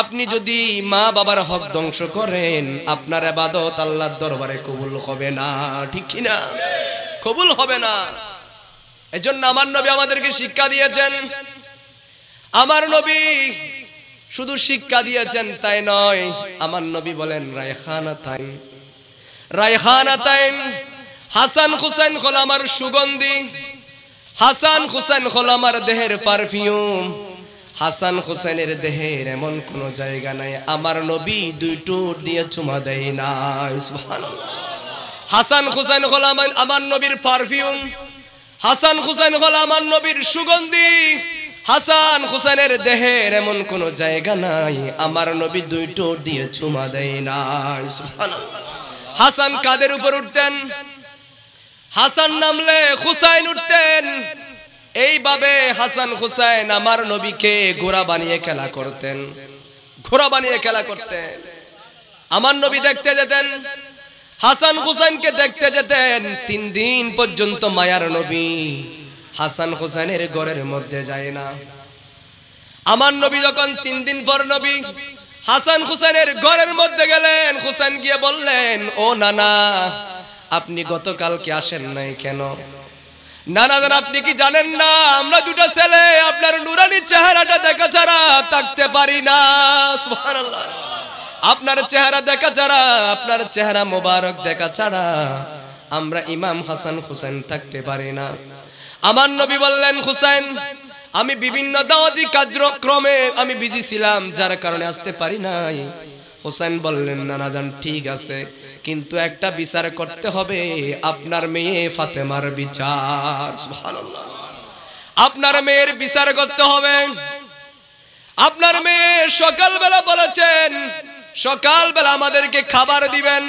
আপনি যদি মা বাবার হক ধ্বংস করেন আপনার আবাদত আল্লাহর দরবারে কবুল হবে না ঠিক কিনা কবুল হবে না এজন্য আমার নবী আমাদেরকে শিক্ষা দিয়েছেন আমার নবী শুধু শিক্ষা দিয়েছেন তাই নয় আমার নবী বলেন রায়খানা তাই রায়খানা তাই হাসান হুসেন হল আমার সুগন্ধি হাসান হুসেন হল আমার দেহের পারফিউম হাসান হোসেনের দেহের এমন কোনো জায়গা নাই আমার নবী দুই টুট দিয়ে চুমা দেয় নাই হাসান হোসেন হল আমার নবীর পারফিউম হাসান হোসেন হল আমার নবীর সুগন্ধি হাসান হোসেনের দেহের এমন কোন জায়গা নাই আমার নবী দুই টুট দিয়ে চুমা দেয় নাই হাসান কাদের উপর উঠতেন হাসান নামলে হুসাইন উঠতেন এইভাবে হাসান হুসাইন আমার নবীকে ঘোড়া বানিয়ে খেলা করতেন ঘোড়া বানিয়ে খেলা করতেন আমার নবী দেখতে যেতেন হাসান হুসাইনকে দেখতে যেতেন তিন দিন পর্যন্ত মায়ার নবী হাসান হুসাইনের ঘরের মধ্যে যায় না আমার নবী যখন তিন দিন পর নবী হাসান হুসাইনের ঘরের মধ্যে গেলেন হুসাইন গিয়ে বললেন ও নানা আপনি গতকালকে আসেন নাই কেন না না আপনি কি জানেন না আমরা দুটো ছেলে আপনার নুরানি চেহারাটা দেখা ছাড়া থাকতে পারি না আপনার চেহারা দেখা ছাড়া আপনার চেহারা মোবারক দেখা ছাড়া আমরা ইমাম হাসান হুসেন থাকতে পারি না আমার নবী বললেন হুসেন আমি বিভিন্ন দাওয়াতি কার্যক্রমে আমি বিজি ছিলাম যার কারণে আসতে পারি নাই হোসেন বললেন যান ঠিক আছে কিন্তু একটা বিচার করতে হবে আপনার মেয়ে ফাতেমার বিচার আপনার মেয়ের বিচার করতে হবে আপনার মেয়ে সকালবেলা বলেছেন সকালবেলা আমাদেরকে খাবার দিবেন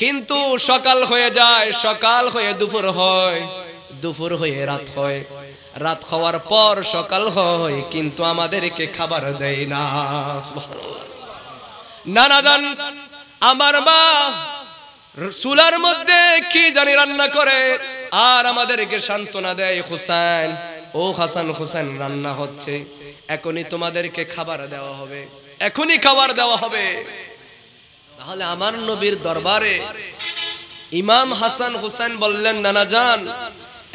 কিন্তু সকাল হয়ে যায় সকাল হয়ে দুপুর হয় দুপুর হয়ে রাত হয় রাত হওয়ার পর সকাল হয় কিন্তু আমাদেরকে খাবার দেয় না নানা আমার মা চুলার মধ্যে কি জানি রান্না করে আর আমাদেরকে সান্ত্বনা দেয় হুসাইন ও হাসান হুসেন রান্না হচ্ছে এখনই তোমাদেরকে খাবার দেওয়া হবে এখনই খাবার দেওয়া হবে তাহলে আমার নবীর দরবারে ইমাম হাসান হুসেন বললেন নানা যান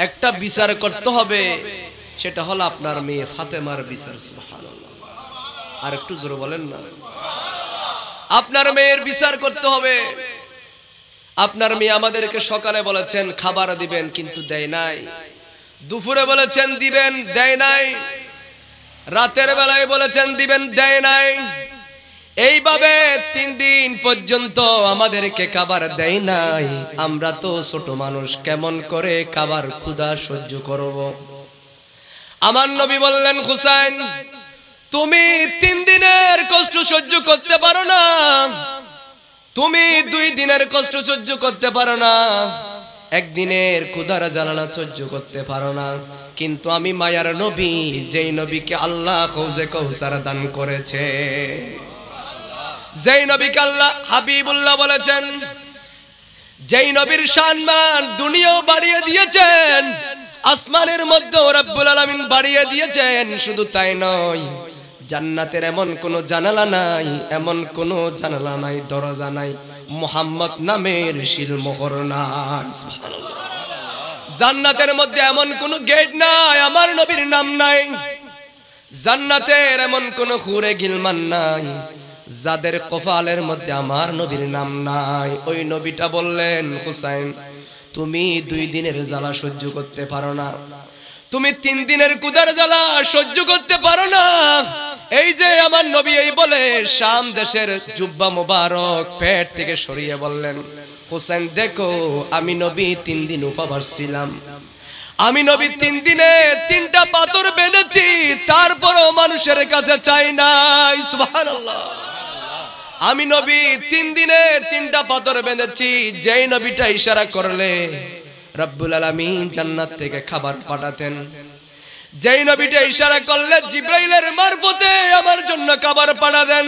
একটা বিচার করতে হবে সেটা হলো আপনার মেয়ে ফাতেমার বিচার আর একটু জোর বলেন না আপনার মেয়ের বিচার করতে হবে আপনার মেয়ে আমাদেরকে সকালে বলেছেন খাবার দিবেন কিন্তু দেয় নাই দুপুরে বলেছেন দিবেন দেয় নাই রাতের বেলায় বলেছেন দিবেন দেয় নাই এইভাবে তিন দিন পর্যন্ত আমাদেরকে খাবার দেয় নাই আমরা তো ছোট মানুষ কেমন করে খাবার ক্ষুধা সহ্য করব আমার নবী বললেন হুসাইন তুমি তিন দিনের কষ্ট সহ্য করতে পারো না তুমি দুই দিনের কষ্ট সহ্য করতে পারো না একদিনের ক্ষুধারা জ্বালানা সহ্য করতে পারো না কিন্তু আমি মায়ার নবী যেই নবীকে আল্লাহ কৌজে কৌসারা দান করেছে যেই নবীকে আল্লাহ হাবিবুল্লাহ বলেছেন যেই নবীর সম্মান দুনিয়াও বাড়িয়ে দিয়েছেন আসমানের মধ্যে রব্বুল আলামিন বাড়িয়ে দিয়েছেন শুধু তাই নয় জান্নাতের এমন কোনো জানালা নাই এমন কোনো জানালা নাই দরজা নাই মোহাম্মদ নামের মোহর নাই জান্নাতের মধ্যে এমন কোনো গেট নাই আমার নবীর নাম নাই জান্নাতের এমন কোনো হুরে গিলমান নাই যাদের কপালের মধ্যে আমার নবীর নাম নাই ওই নবীটা বললেন হুসাইন তুমি দুই দিনের জ্বালা সহ্য করতে পারো না তুমি তিন দিনের কুদার জ্বালা সহ্য করতে পারো না এই যে আমার নবী এই বলে শাম দেশের জুব্বা মোবারক পেট থেকে সরিয়ে বললেন হোসেন দেখো আমি নবী তিন দিন উপবাস ছিলাম আমি নবী তিন দিনে তিনটা পাথর বেঁধেছি তারপরও মানুষের কাছে চাই নাই সুবহানাল্লাহ আমি নবী তিন দিনে তিনটা পাথর বেঁধেছি যেই নবীটা ইশারা করলে রব্বুল আলামিন জান্নাত থেকে খাবার পাঠাতেন যেই নবীটা ইশারা করলেন জিব্রাইলের মারফতে আমার জন্য খাবার পাঠা দেন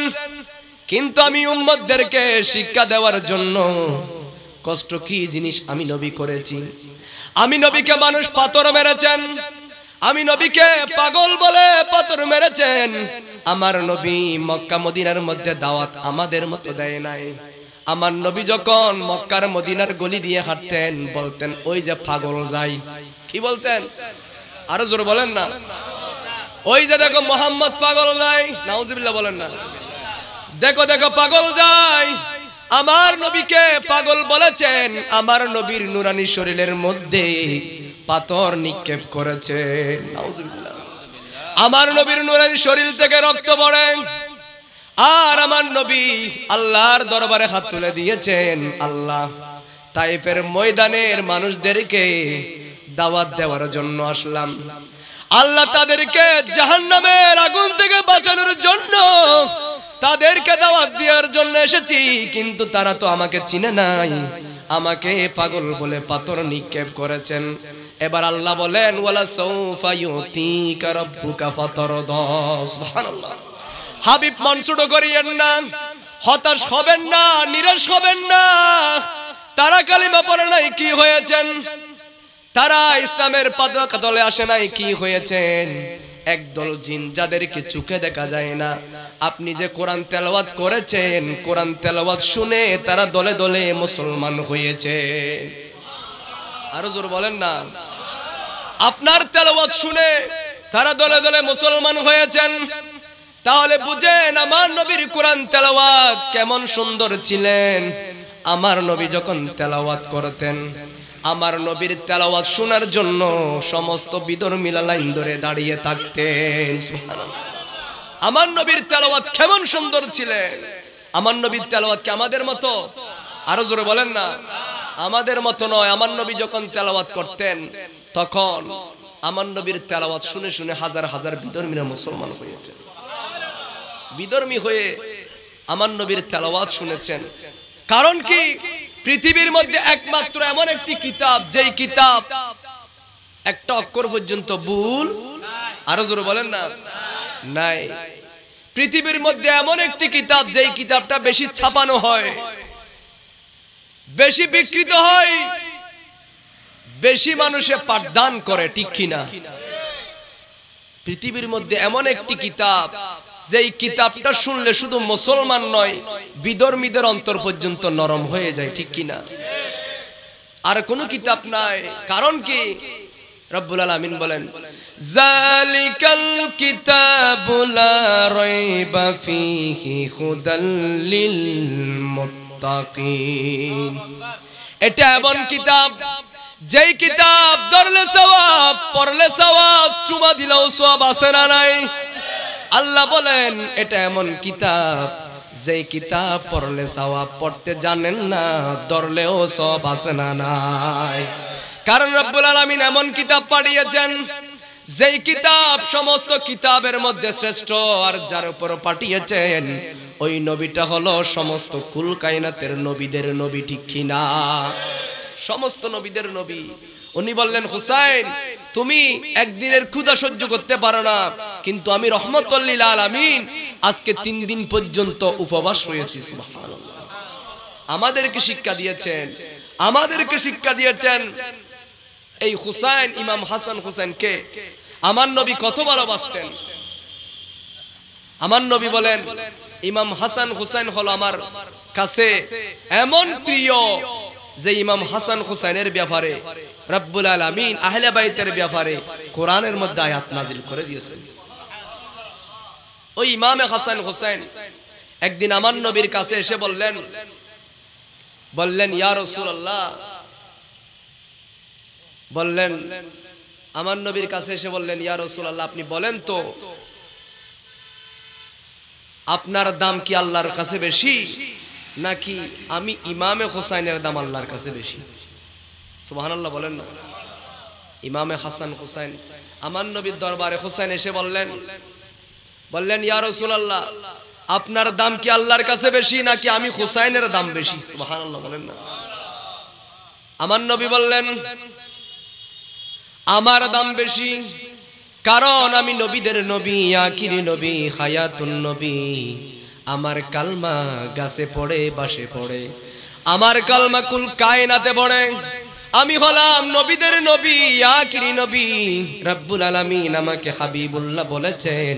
কিন্তু আমি উম্মতদেরকে শিক্ষা দেওয়ার জন্য কষ্ট কি জিনিস আমি নবী করেছি আমি নবীকে মানুষ পাথর মেরেছেন আমি নবীকে পাগল বলে পাথর মেরেছেন আমার নবী মক্কা মদিনার মধ্যে দাওয়াত আমাদের মতো দেয় নাই আমার নবী যখন মক্কার মদিনার গলি দিয়ে হাঁটতেন বলতেন ওই যে পাগল যাই কি বলতেন আরো জোরে বলেন না ওই যে দেখো মোহাম্মদ পাগল নাই নাউজুবিল্লাহ বলেন না দেখো দেখো পাগল যায় আমার নবীকে পাগল বলেছেন আমার নবীর নুরানি শরীরের মধ্যে পাথর নিক্ষেপ করেছে আমার নবীর নুরানি শরীর থেকে রক্ত পড়ে আর আমার নবী আল্লাহর দরবারে হাত তুলে দিয়েছেন আল্লাহ তাইফের ময়দানের মানুষদেরকে দাওয়াত দেওয়ার জন্য আসলাম আল্লাহ তাদেরকে জাহান্নামের আগুন থেকে বাঁচানোর জন্য তাদেরকে দাওয়াত দেওয়ার জন্য এসেছি কিন্তু তারা তো আমাকে চিনে নাই আমাকে পাগল বলে পাথর নিক্ষেপ করেছেন এবার আল্লাহ বলেন ওয়ালা সৌফা ইউতিকা রাব্বুকা ফাতারদ সুবহানাল্লাহ হাবিব মনসুডো করিয়েন না হতাশ হবেন না নিরাশ হবেন না তারা কালিমা পড়ে নাই কি হয়েছেন তারা ইসলামের পতাকা দলে আসে নাই কি হয়েছেন একদল জিন যাদেরকে চোখে দেখা যায় না আপনি যে কোরআন তেলাওয়াত করেছেন কোরআন তেলাওয়াত শুনে তারা দলে দলে মুসলমান হয়েছে আরো জোর বলেন না আপনার তেলাওয়াত শুনে তারা দলে দলে মুসলমান হয়েছেন তাহলে বুঝেন আমার নবীর কোরআন তেলাওয়াত কেমন সুন্দর ছিলেন আমার নবী যখন তেলাওয়াত করতেন আমার নবীর তেলাওয়াত শোনার জন্য সমস্ত বিদর্মীলা লাইন ধরে দাঁড়িয়ে থাকতেন আমার নবীর তেলাওয়াত কেমন সুন্দর ছিলেন আমার নবীর তেলাওয়াত কি আমাদের মতো আরো জোরে বলেন না আমাদের মতো নয় আমার নবী যখন তেলাওয়াত করতেন তখন আমার নবীর তেলাওয়াত শুনে শুনে হাজার হাজার বিদর্মীরা মুসলমান হয়েছে বিদর্মী হয়ে আমার নবীর তেলাওয়াত শুনেছেন কারণ কি পৃথিবীর মধ্যে একমাত্র এমন একটি কিতাব যেই কিতাব একটা অক্ষর পর্যন্ত ভুল আরো জোর বলেন না নাই পৃথিবীর মধ্যে এমন একটি কিতাব যেই কিতাবটা বেশি ছাপানো হয় বেশি বিকৃত হয় বেশি মানুষে পাঠদান করে ঠিক কিনা পৃথিবীর মধ্যে এমন একটি কিতাব যেই কিতাবটা শুনলে শুধু মুসলমান নয় বিধর্মীদের অন্তর পর্যন্ত নরম হয়ে যায় ঠিক কি না আর কোনো কিতাব নাই কারণ কি রব্বুল আলামিন বলেন জালিকাল কিতাবুলা রাইবা ফিহি হুদাল লিল মুত্তাকিন এটা এমন কিতাব যেই কিতাব ধরলে সওয়াব পড়লে সওয়াব চুমা দিলেও সব আছে না নাই আল্লাহ বলেন এটা এমন কিতাব যে কিতাব পড়লে সবাব পড়তে জানেন না ধরলেও সব আসে না নাই কারণ রব্বুল আলমিন এমন কিতাব পাঠিয়েছেন যেই কিতাব সমস্ত কিতাবের মধ্যে শ্রেষ্ঠ আর যার উপর পাঠিয়েছেন ওই নবীটা হলো সমস্ত কুল কায়নাতের নবীদের নবী ঠিক কিনা সমস্ত নবীদের নবী উনি বললেন হুসাইন তুমি একদিনের ক্ষুধা সহ্য করতে পারো না কিন্তু আমি রহমতুল্লিল আলামিন আজকে তিন দিন পর্যন্ত উপবাস রয়েছি আমাদেরকে শিক্ষা দিয়েছেন আমাদেরকে শিক্ষা দিয়েছেন এই হুসাইন ইমাম হাসান হুসেনকে আমার নবী কত ভালোবাসতেন আমার নবী বলেন ইমাম হাসান হুসেন হলো আমার কাছে এমন প্রিয় যে ইমাম হাসান হুসেনের ব্যাপারে রব্বুল আলমিন আহলে বাইতের ব্যাপারে কোরআনের মধ্যে আয়াত নাজিল করে দিয়েছেন ওই ইমামে হাসান হোসেন একদিন আমার নবীর কাছে এসে বললেন বললেন ইয়া রসুল্লাহ বললেন আমার নবীর কাছে এসে বললেন ইয়া রসুল্লাহ আপনি বলেন তো আপনার দাম কি আল্লাহর কাছে বেশি নাকি আমি ইমামে হোসাইনের দাম আল্লাহর কাছে বেশি সুবাহান্লাহ বলেন না ইমামে হাসান হুসাইন আমার নবীর দরবারে হুসাইন এসে বললেন বললেন ইয়া রসুলাল্লাহ আপনার দাম কি আল্লাহর কাছে বেশি নাকি আমি হুসাইনের দাম বেশি সুবাহান্লাহ বলেন না আমার নবী বললেন আমার দাম বেশি কারণ আমি নবীদের নবী আখিরি নবী হায়াতুন নবী আমার কালমা গাছে পড়ে বাসে পড়ে আমার কালমা কুল কায়নাতে পড়ে আমি হলাম নবীদের নবী আখিরি নবী রব্বুল আলামিন আমাকে হাবিবুল্লাহ বলেছেন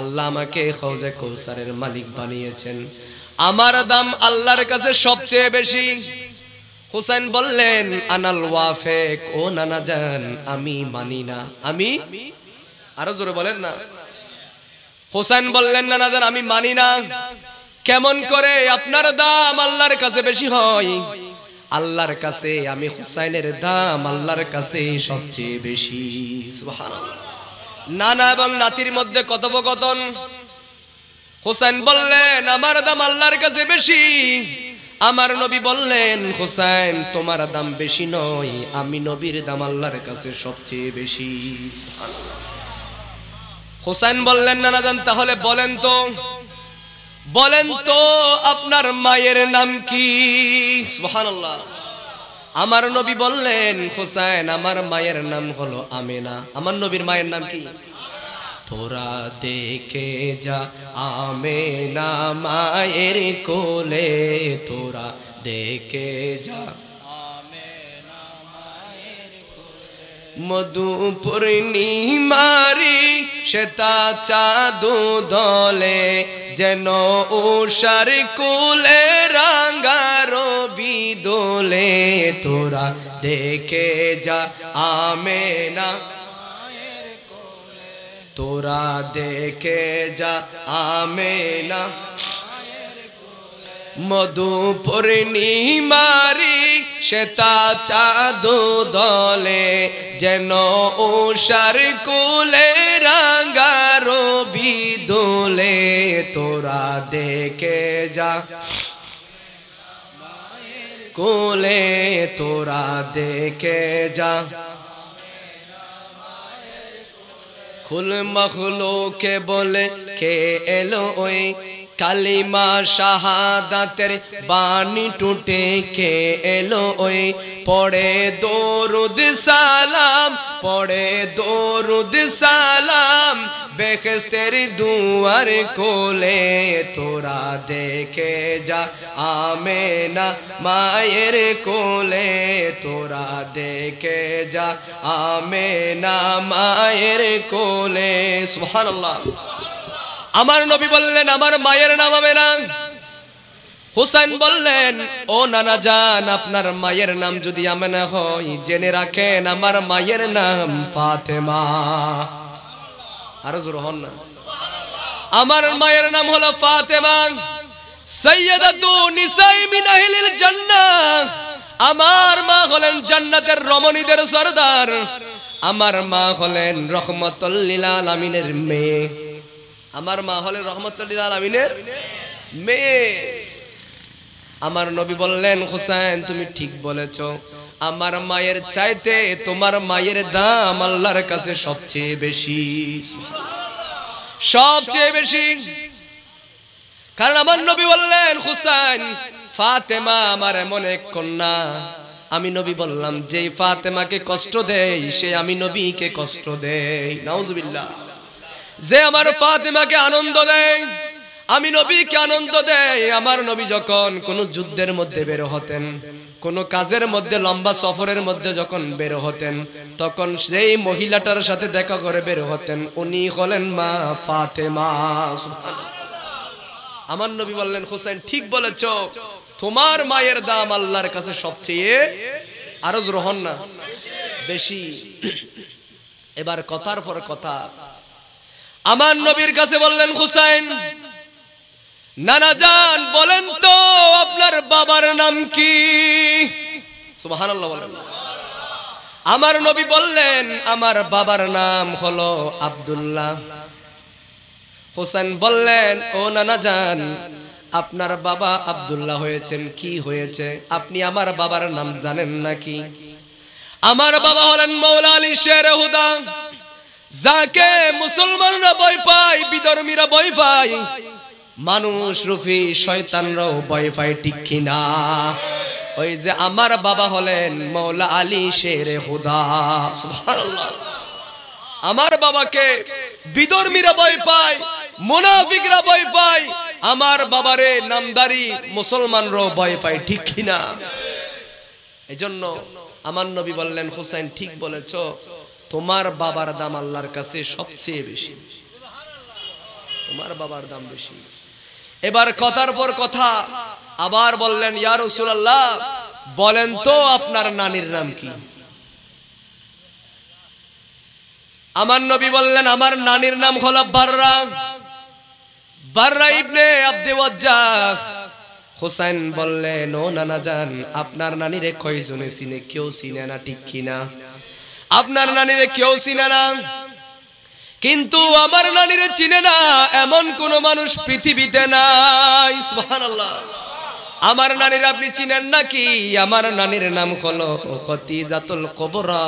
আল্লাহ আমাকে হৌজে কৌসারের মালিক বানিয়েছেন আমার দাম আল্লাহর কাছে সবচেয়ে বেশি হুসেন বললেন আনাল ওয়াফেক ও নানা জান আমি মানি না আমি আরো জোরে বলেন না হোসেন বললেন নানা জান আমি মানি না কেমন করে আপনার দাম আল্লাহর কাছে বেশি হয় আল্লাহর কাছে আমি হুসাইনের দাম আল্লাহর কাছে সবচেয়ে বেশি নানা এবং নাতির মধ্যে কথোপকথন হুসাইন বললেন আমার দাম আল্লাহর কাছে বেশি আমার নবী বললেন হুসাইন তোমার দাম বেশি নয় আমি নবীর দাম আল্লাহর কাছে সবচেয়ে বেশি হুসাইন বললেন নানা নানাজান তাহলে বলেন তো বলেন তো আপনার মায়ের নাম কি আমার নবী বললেন হুসাইন আমার মায়ের নাম হলো আমেনা আমার নবীর মায়ের নাম কি তোরা দেখে যা আমেনা মায়ের কোলে তোরা দেখে যা মধুপূর্ণিমারি শ্বেতা চাঁদু দলে যেন উষার কুলে রাঙ্গারো বিদোলে তোরা দেখে যা আমে না তোরা দেখে যা আমে না মধুপূর্ণিমারি শ্বেতা চাঁদু দলে যেন উষার কুলে রাঙ্গারো বিদোলে তোরা দেখে যা কোলে তোরা দেখে যা খুল মখলো কে বলে কে এলো ওই কালিমা শাহাদাতের বাণী টুটে কে এলো ওই পড়ে দৌরুদ সালাম পড়ে দৌরুদ সালাম বেখেস্তের দুয়ার কোলে তোরা দেখে যা আমে না মায়ের কোলে তোরা দেখে যা আমে না মায়ের কোলে সুবহানাল্লাহ আমার নবী বললেন আমার মায়ের হবে না হুসাইন বললেন ও নানা জান আপনার মায়ের নাম যদি না হই জেনে রাখেন আমার মায়ের নাম ফাতেমা আরো জোর হন না আমার মায়ের নাম হলো ফাতেমা সৈয়দাতু নিসাই মিন আহলিল জান্নাহ আমার মা হলেন জান্নাতের রমণীদের সরদার আমার মা হলেন রহমতুল লিল আলামিনের মেয়ে আমার মা হলেন রহমতুল্লিল আলমিনের মেয়ে আমার নবী বললেন হুসাইন তুমি ঠিক বলেছ আমার মায়ের চাইতে তোমার মায়ের দাম আল্লাহর কাছে সবচেয়ে বেশি সবচেয়ে বেশি কারণ আমার নবী বললেন হুসাইন ফাতেমা আমার এমন এক কন্যা আমি নবী বললাম যে ফাতেমাকে কষ্ট দেয় সে আমি নবীকে কষ্ট দেয় নাউজবিল্লাহ যে আমার ফাতেমাকে আনন্দ দেয় আমি নবীকে আনন্দ দেয় আমার নবী যখন কোনো যুদ্ধের মধ্যে বের হতেন কোনো কাজের মধ্যে লম্বা সফরের মধ্যে যখন বের হতেন তখন সেই মহিলাটার সাথে দেখা করে বের হতেন উনি হলেন মা ফাতেমা আমার নবী বললেন হোসেন ঠিক বলেছ তোমার মায়ের দাম আল্লাহর কাছে সবচেয়ে আরো রহন না বেশি এবার কথার পর কথা আমার নবীর কাছে বললেন হুসাইন নানা যান বলেন তো আপনার বাবার নাম কি আমার নবী বললেন আমার বাবার নাম হলো আবদুল্লাহ হোসেন বললেন ও নানা যান আপনার বাবা আবদুল্লাহ হয়েছেন কি হয়েছে আপনি আমার বাবার নাম জানেন নাকি আমার বাবা হলেন মৌলা আলী শেরহুদা যাকে মুসলমানরা ভয় পায় বিধর্মীরা ভয় পায় মানুষ রুফি শয়তানরাও ভয় পায় ঠিক কিনা ওই যে আমার বাবা হলেন মৌলা আলী শের হুদা আমার বাবাকে বিধর্মীরা ভয় পায় মোনাফিকরা ভয় পায় আমার বাবারে নামদারি মুসলমানরাও ভয় পায় ঠিক কিনা এজন্য আমার নবী বললেন হুসাইন ঠিক বলেছ তোমার বাবার দাম আল্লাহর কাছে সবচেয়ে বেশি তোমার বাবার দাম বেশি এবার কথার পর কথা আবার বললেন ইয়া রাসূলুল্লাহ বলেন তো আপনার নানির নাম কি আমার নবী বললেন আমার নানির নাম হলো বাররা বাররা ইবনে আব্দে ওয়াজ্জাস হোসেন বললেন ও নানা জান আপনার নানিরে কয়জনে চিনে কেউ চিনে না ঠিক কিনা আপনার নানিরে কেউ চিনে না কিন্তু আমার নানিরে চিনে না এমন কোন মানুষ পৃথিবীতে নাই আমার নানির আপনি চিনেন নাকি আমার নানির নাম হলো জাতুল কবরা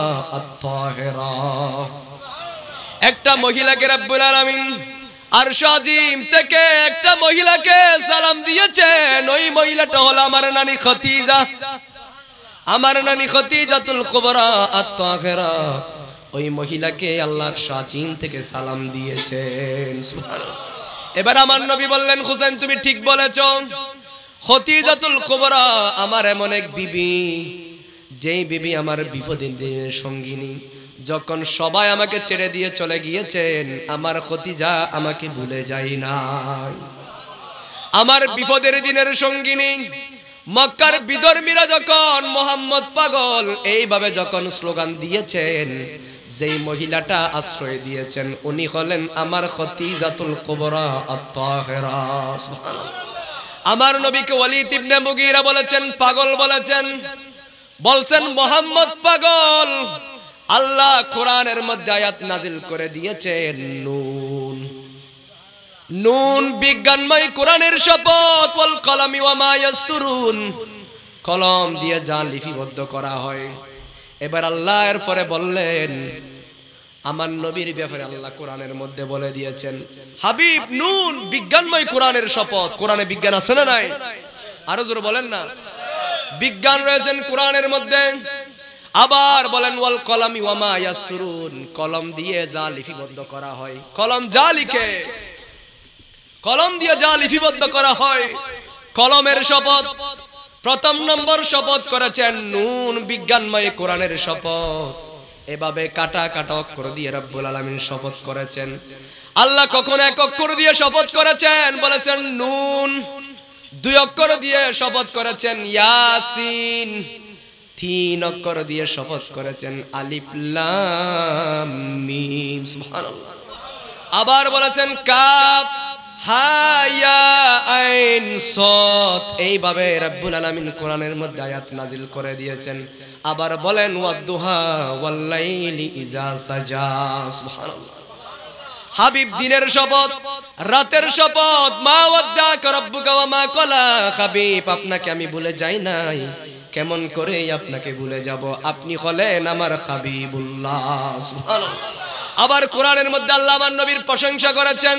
একটা মহিলাকে রব্বুল আলামিন আর সাজিম থেকে একটা মহিলাকে সালাম দিয়েছেন ওই মহিলাটা হলো আমার নানি খতিজা আমার নানী খতিজাতুল কুবরা আত্মাখেরা ওই মহিলাকে আল্লাহর সাচিন থেকে সালাম দিয়েছেন এবার আমার নবী বললেন হুসেন তুমি ঠিক বলেছ খতিজাতুল কুবরা আমার এমন এক বিবি যেই বিবি আমার বিপদের দিনের সঙ্গিনী যখন সবাই আমাকে ছেড়ে দিয়ে চলে গিয়েছেন আমার খতিজা আমাকে ভুলে যায় নাই আমার বিপদের দিনের সঙ্গিনী মক্কার বিদর্মীরা যখন মোহাম্মদ পাগল এইভাবে যখন স্লোগান দিয়েছেন যেই মহিলাটা আশ্রয় দিয়েছেন উনি হলেন আমার খতিজাতুল কুবরা কবরা আমার নবীকে ওয়ালিদ ইবনে মুগীরা বলেছেন পাগল বলেছেন বলছেন মোহাম্মদ পাগল আল্লাহ কোরআনের মধ্যে আয়াত নাজিল করে দিয়েছেন নূর নুন বিজ্ঞানময় কোরআনের শপথ বল কলামি ওয়া কলম দিয়ে যা লিপিবদ্ধ করা হয় এবার আল্লাহ এর পরে বললেন আমার নবীর ব্যাপারে আল্লাহ কোরআনের মধ্যে বলে দিয়েছেন হাবিব নুন বিজ্ঞানময় কোরআনের শপথ কোরআনে বিজ্ঞান আছে না নাই আরো জোরে বলেন না বিজ্ঞান রয়েছেন কোরআনের মধ্যে আবার বলেন ওয়াল কলামি ওয়ামা কলম দিয়ে যা লিপিবদ্ধ করা হয় কলম যা লিখে কলম দিয়ে যা লিপিবদ্ধ করা হয় কলমের শপথ প্রথম নম্বর শপথ করেছেন নুন বিজ্ঞানময় কোরআনের শপথ এভাবে কাটা কাটা অক্ষর দিয়ে রব্বুল আলমিন শপথ করেছেন আল্লাহ কখন এক অক্ষর দিয়ে শপথ করেছেন বলেছেন নুন দুই অক্ষর দিয়ে শপথ করেছেন ইয়াসিন তিন অক্ষর দিয়ে শপথ করেছেন আলিফলাম মিম সুবহানাল্লাহ আবার বলেছেন কাফ হায়া আইন সৎ এইভাবে রাব্বুল কোরআনের মধ্যে আয়াত নাজিল করে দিয়েছেন আবার বলেন ইজা সাজা হাবিব দিনের শপথ রাতের শপথ মা কলা হাবিব আপনাকে আমি ভুলে যাই নাই কেমন করে আপনাকে ভুলে যাব আপনি হলেন আমার হাবিবুল্লাহ আবার কোরআনের মধ্যে আল্লাহ নবীর প্রশংসা করেছেন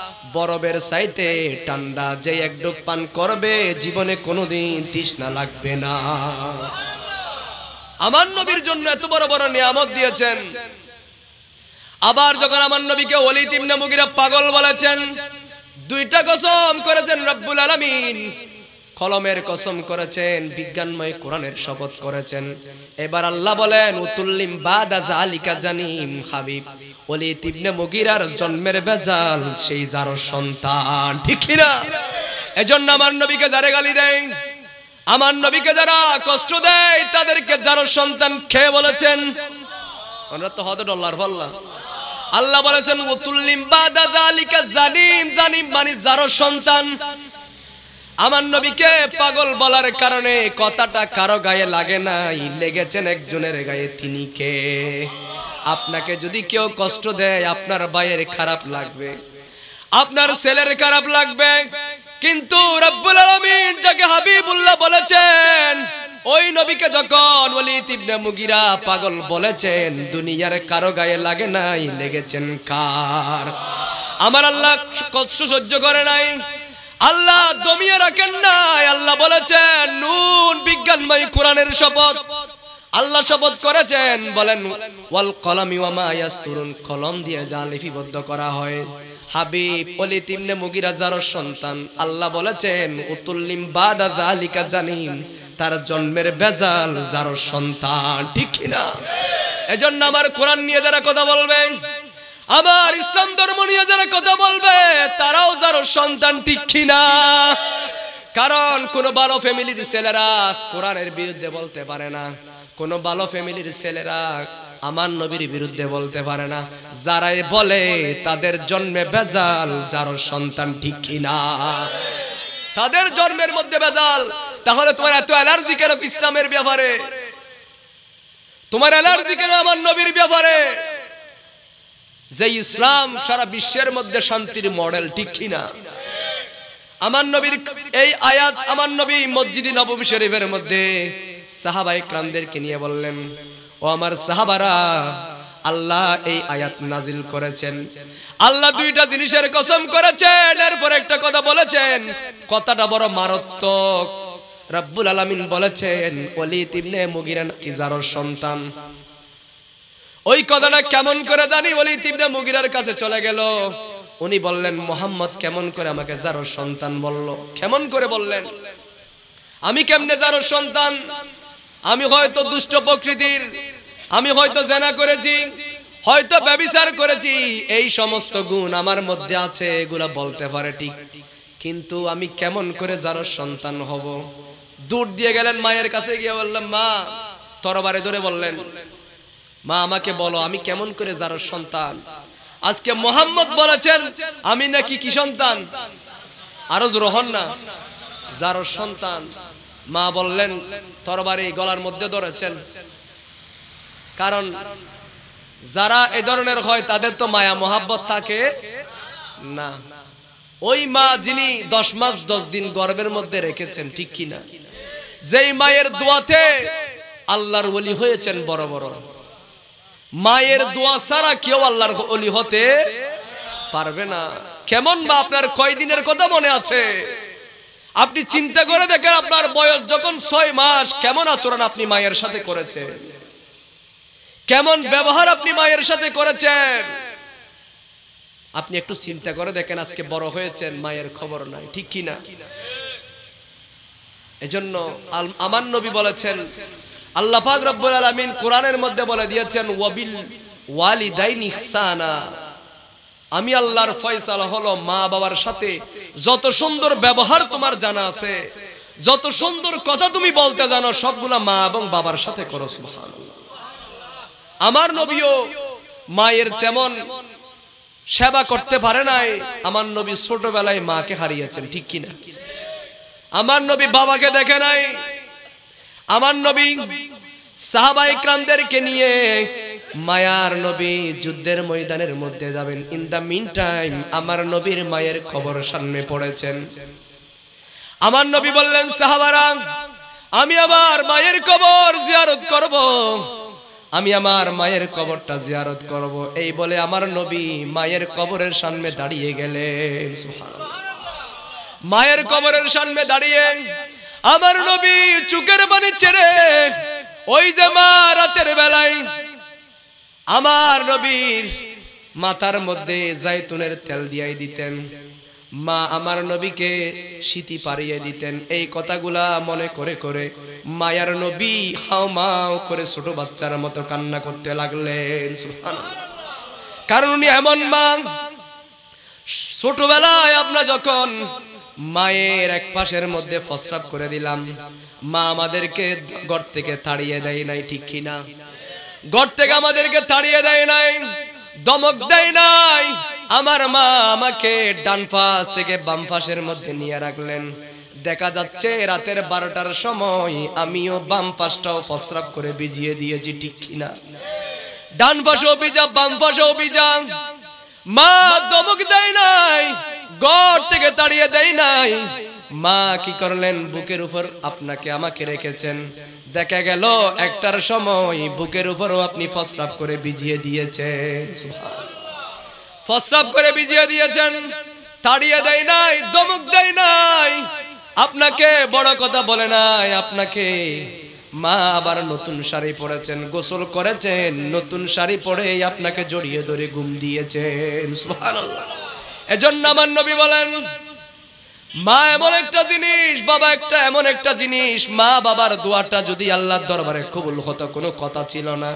বরবের সাইতে ঠান্ডা যে এক ডুব পান করবে জীবনে কোনোদিন তৃষ্ণা লাগবে না আমার নবীর জন্য এত বড় বড় নিয়ামত দিয়েছেন আবার যখন আমার নবীকে অলি তিমনা মুগিরা পাগল বলেছেন দুইটা কসম করেছেন রব্বুল আলমিন কলমের কসম করেছেন বিজ্ঞানময় কোরআনের শপথ করেছেন এবার আল্লাহ বলেন উতুল্লিম বাদা জালিকা জানিম হাবিব ওলি তিবনে মুগিরার জন্মের বেজাল সেই যার সন্তান ঠিক কিনা এজন্য আমার নবীকে যারে গালি দেয় আমার নবীকে যারা কষ্ট দেয় তাদেরকে যার সন্তান খেয়ে বলেছেন ওনারা তো হত ডলার ফল্লা আল্লাহ বলেছেন ওতুল্লিম বাদা জালিকা জানিম জানিম মানে যার সন্তান আমার নবীকে পাগল বলার কারণে কথাটা কারো গায়ে লাগে না লেগেছেন একজনের গায়ে তিনি কে আপনাকে যদি কেউ কষ্ট দেয় আপনার বায়ের খারাপ লাগবে আপনার ছেলের খারাপ লাগবে কিন্তু রব্বুল আলমিন যাকে হাবিবুল্লাহ বলেছেন ওই নবীকে যখন ওলিদ ইবনে মুগিরা পাগল বলেছেন দুনিয়ার কারো গায়ে লাগে নাই লেগেছেন কার আমার আল্লাহ কষ্ট সহ্য করে নাই আল্লাহ দমিয়ে রাখেন নাই আল্লাহ বলেছেন নুন বিজ্ঞানময় কোরআনের শপথ আল্লাহ শপথ করেছেন বলেন ওয়াল কলমি ওয়ামা ইয়াস্তুরুন কলম দিয়ে যা লিপিবদ্ধ করা হয় হাবিব ওলি তিমনে মুগিরা যার সন্তান আল্লাহ বলেছেন উতুল্লিম বাদা জালিকা জানিম তার জন্মের বেজাল যার সন্তান ঠিক না এজন্য আমার কোরআন নিয়ে যারা কথা বলবেন আবার ইসলাম ধর্ম নিয়ে যারা কথা বলবে তারাও যার সন্তান ঠিক না কারণ কোন ভালো ফ্যামিলির ছেলেরা কোরআনের বিরুদ্ধে বলতে পারে না কোন ভালো ফ্যামিলির ছেলেরা আমার নবীর বিরুদ্ধে বলতে পারে না যারাই বলে তাদের জন্মে বেজাল যার সন্তান ঠিকই না তাদের জন্মের মধ্যে বেজাল তাহলে তোমার এত অ্যালার্জি কেন ইসলামের ব্যাপারে তোমার অ্যালার্জি কেন আমার নবীর ব্যাপারে যে ইসলাম সারা বিশ্বের মধ্যে শান্তির মডেল ঠিক কিনা আমার নবীর এই আয়াত আমার নবী মসজিদ নবী শরীফের মধ্যে সাহাবা ইকরামদেরকে নিয়ে বললেন ও আমার সাহাবারা আল্লাহ এই আয়াত নাজিল করেছেন আল্লাহ দুইটা জিনিসের কসম করেছেন এরপর একটা কথা বলেছেন কথাটা বড় মারাত্মক রব্বুল আলামিন বলেছেন ওলি তিবনে মুগিরান ইজারর সন্তান ওই কথাটা কেমন করে জানি বলি তিবনে মুগিরার কাছে চলে গেল উনি বললেন মোহাম্মদ কেমন করে আমাকে যারো সন্তান বলল কেমন করে বললেন আমি কেমনে যারো সন্তান আমি হয়তো দুষ্ট প্রকৃতির আমি হয়তো জেনা করেছি হয়তো ব্যবিচার করেছি এই সমস্ত গুণ আমার মধ্যে আছে এগুলা বলতে পারে ঠিক কিন্তু আমি কেমন করে যারো সন্তান হব দূর দিয়ে গেলেন মায়ের কাছে গিয়ে বললাম মা তরবারে ধরে বললেন মা আমাকে বলো আমি কেমন করে যার সন্তান আজকে মোহাম্মদ বলেছেন আমি নাকি কি সন্তান আরো রহন না যার সন্তান মা বললেন তরবারি গলার মধ্যে ধরেছেন কারণ যারা এ ধরনের হয় তাদের তো মায়া মোহাব্বত থাকে না ওই মা যিনি দশ মাস দশ দিন গর্বের মধ্যে রেখেছেন ঠিক কিনা যেই মায়ের দোয়াতে আল্লাহর বলি হয়েছেন বড় বড় মায়ের দোয়া ছাড়া কেউ আল্লাহর অলি হতে পারবে না কেমন বা আপনার কয়দিনের কথা মনে আছে আপনি চিন্তা করে দেখেন আপনার বয়স যখন ছয় মাস কেমন আচরণ আপনি মায়ের সাথে করেছে কেমন ব্যবহার আপনি মায়ের সাথে করেছেন আপনি একটু চিন্তা করে দেখেন আজকে বড় হয়েছেন মায়ের খবর নাই ঠিক কিনা এজন্য আমার নবী বলেছেন আল্লাহ পাক রব্বুল আলামিন কোরআনের মধ্যে বলে দিয়েছেন ওয়াবিল ওয়ালিদাইন ইহসানা আমি আল্লাহর ফয়সালা হলো মা বাবার সাথে যত সুন্দর ব্যবহার তোমার জানা আছে যত সুন্দর কথা তুমি বলতে জানো সবগুলা মা এবং বাবার সাথে করো সুবহানাল্লাহ আমার নবীও মায়ের তেমন সেবা করতে পারে নাই আমার নবী ছোটবেলায় মাকে হারিয়েছেন ঠিক কিনা আমার নবী বাবাকে দেখে নাই আমার নবী সাহাবাই ক্রান্তেরকে নিয়ে মায়ার নবী যুদ্ধের ময়দানের মধ্যে যাবেন ইন দ্য মিন টাইম আমার নবীর মায়ের খবর সামনে পড়েছেন আমার নবী বললেন সাহাবারা আমি আমার মায়ের কবর জিয়ারত করব আমি আমার মায়ের কবরটা জিয়ারত করব এই বলে আমার নবী মায়ের কবরের সামনে দাঁড়িয়ে গেলেন মায়ের কবরের সামনে দাঁড়িয়ে আমার নবী চুকের বানি ছেড়ে ওই যে মা রাতের বেলায় আমার নবীর মাথার মধ্যে জায়তুনের তেল দিয়াই দিতেন মা আমার নবীকে স্মৃতি পারিয়ে দিতেন এই কথাগুলা মনে করে করে মায়ার নবী হাও মাও করে ছোট বাচ্চার মতো কান্না করতে লাগলেন কারণ উনি এমন মা ছোটবেলায় আপনার যখন মায়ের এক পাশের মধ্যে ফসরাব করে দিলাম মা আমাদেরকে ঘর থেকে তাড়িয়ে দেয় নাই ঠিক কিনা ঘর থেকে আমাদেরকে তাড়িয়ে দেয় নাই দমক দেয় নাই আমার মা আমাকে ডান পাশ থেকে বাম পাশের মধ্যে নিয়ে রাখলেন দেখা যাচ্ছে রাতের বারোটার সময় আমিও বাম পাশটাও ফসরাব করে ভিজিয়ে দিয়েছি ঠিক কিনা ডান পাশেও ভিজা বাম পাশেও ভিজা মা দমক দেয় নাই গড় থেকে তাড়িয়ে দেয় নাই মা কি করলেন বুকের উপর আপনাকে আমাকে রেখেছেন দেখা গেল একটার সময় বুকের উপরও আপনি ফসরাপ করে ভিজিয়ে দিয়েছেন ফসরাপ করে ভিজিয়ে দিয়েছেন তাড়িয়ে দেয় নাই দমক দেয় নাই আপনাকে বড় কথা বলে নাই আপনাকে মা আবার নতুন শাড়ি পরেছেন গোসল করেছেন নতুন শাড়ি পরে আপনাকে জড়িয়ে ধরে ঘুম দিয়েছেন সুবহানাল্লাহ এজন্য আমার নবী বলেন মা এমন একটা জিনিস বাবা একটা এমন একটা জিনিস মা বাবার দোয়াটা যদি আল্লাহর দরবারে কবুল হতো কোনো কথা ছিল না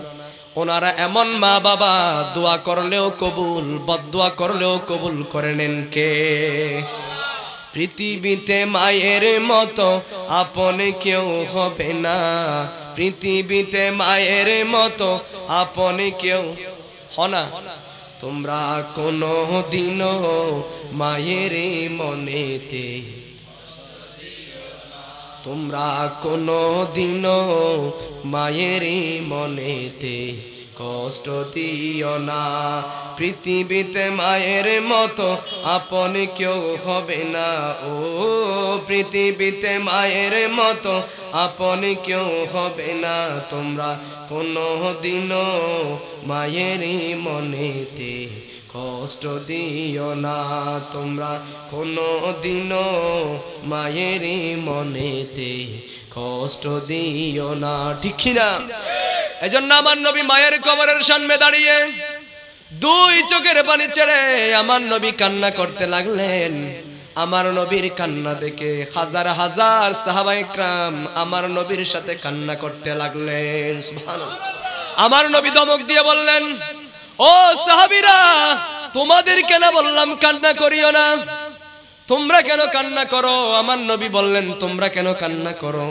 ওনারা এমন মা বাবা দোয়া করলেও কবুল বদোয়া করলেও কবুল করে নেন কে পৃথিবীতে মায়ের মতো আপন কেউ হবে না পৃথিবীতে মায়ের মতো আপন কেউ হনা তোমরা কোন দিন মায়ের মনেতে তোমরা কোনো দিনও মায়ের মনেতে কষ্ট দিও না পৃথিবীতে মায়ের মতো আপন কেউ হবে না ও পৃথিবীতে মায়ের মতো আপন কেউ হবে না তোমরা কোনো দিন মায়েরই মনেতে কষ্ট দিও না তোমরা কোনো দিন মায়েরই মনেতে কষ্ট দিও না ঠিক না এজন্য আমার নবী মায়ের কবরের সামনে দাঁড়িয়ে দুই চোখের পানি ছেড়ে আমার নবী কান্না করতে লাগলেন আমার নবীর কান্না দেখে হাজার হাজার সাহাবাইকরাম আমার নবীর সাথে কান্না করতে লাগলেন আমার নবী দমক দিয়ে বললেন ও সাহাবিরা তোমাদের কেন বললাম কান্না করিও না তোমরা কেন কান্না করো আমার নবী বললেন তোমরা কেন কান্না করো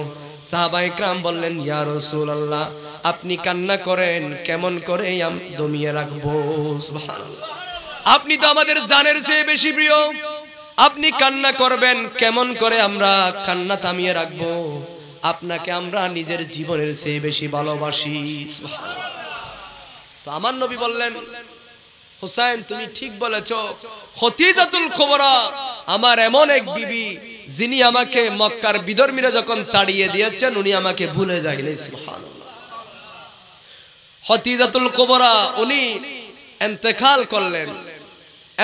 সাহাবাই ক্রাম বললেন ইয়ার রসুল আল্লাহ আপনি কান্না করেন কেমন করে আমি দমিয়ে রাখবো আপনি তো আমাদের জানের চেয়ে বেশি প্রিয় আপনি কান্না করবেন কেমন করে আমরা কান্না থামিয়ে রাখবো আপনাকে আমরা নিজের জীবনের চেয়ে বেশি ভালোবাসি তো আমার নবী বললেন হুসাইন তুমি ঠিক বলেছ হতিজাতুল খবরা আমার এমন এক বিবি যিনি আমাকে মক্কার বিধর্মীরা যখন তাড়িয়ে দিয়েছেন উনি আমাকে ভুলে যাইলে হতিজাতুল খবরা উনি এন্তেকাল করলেন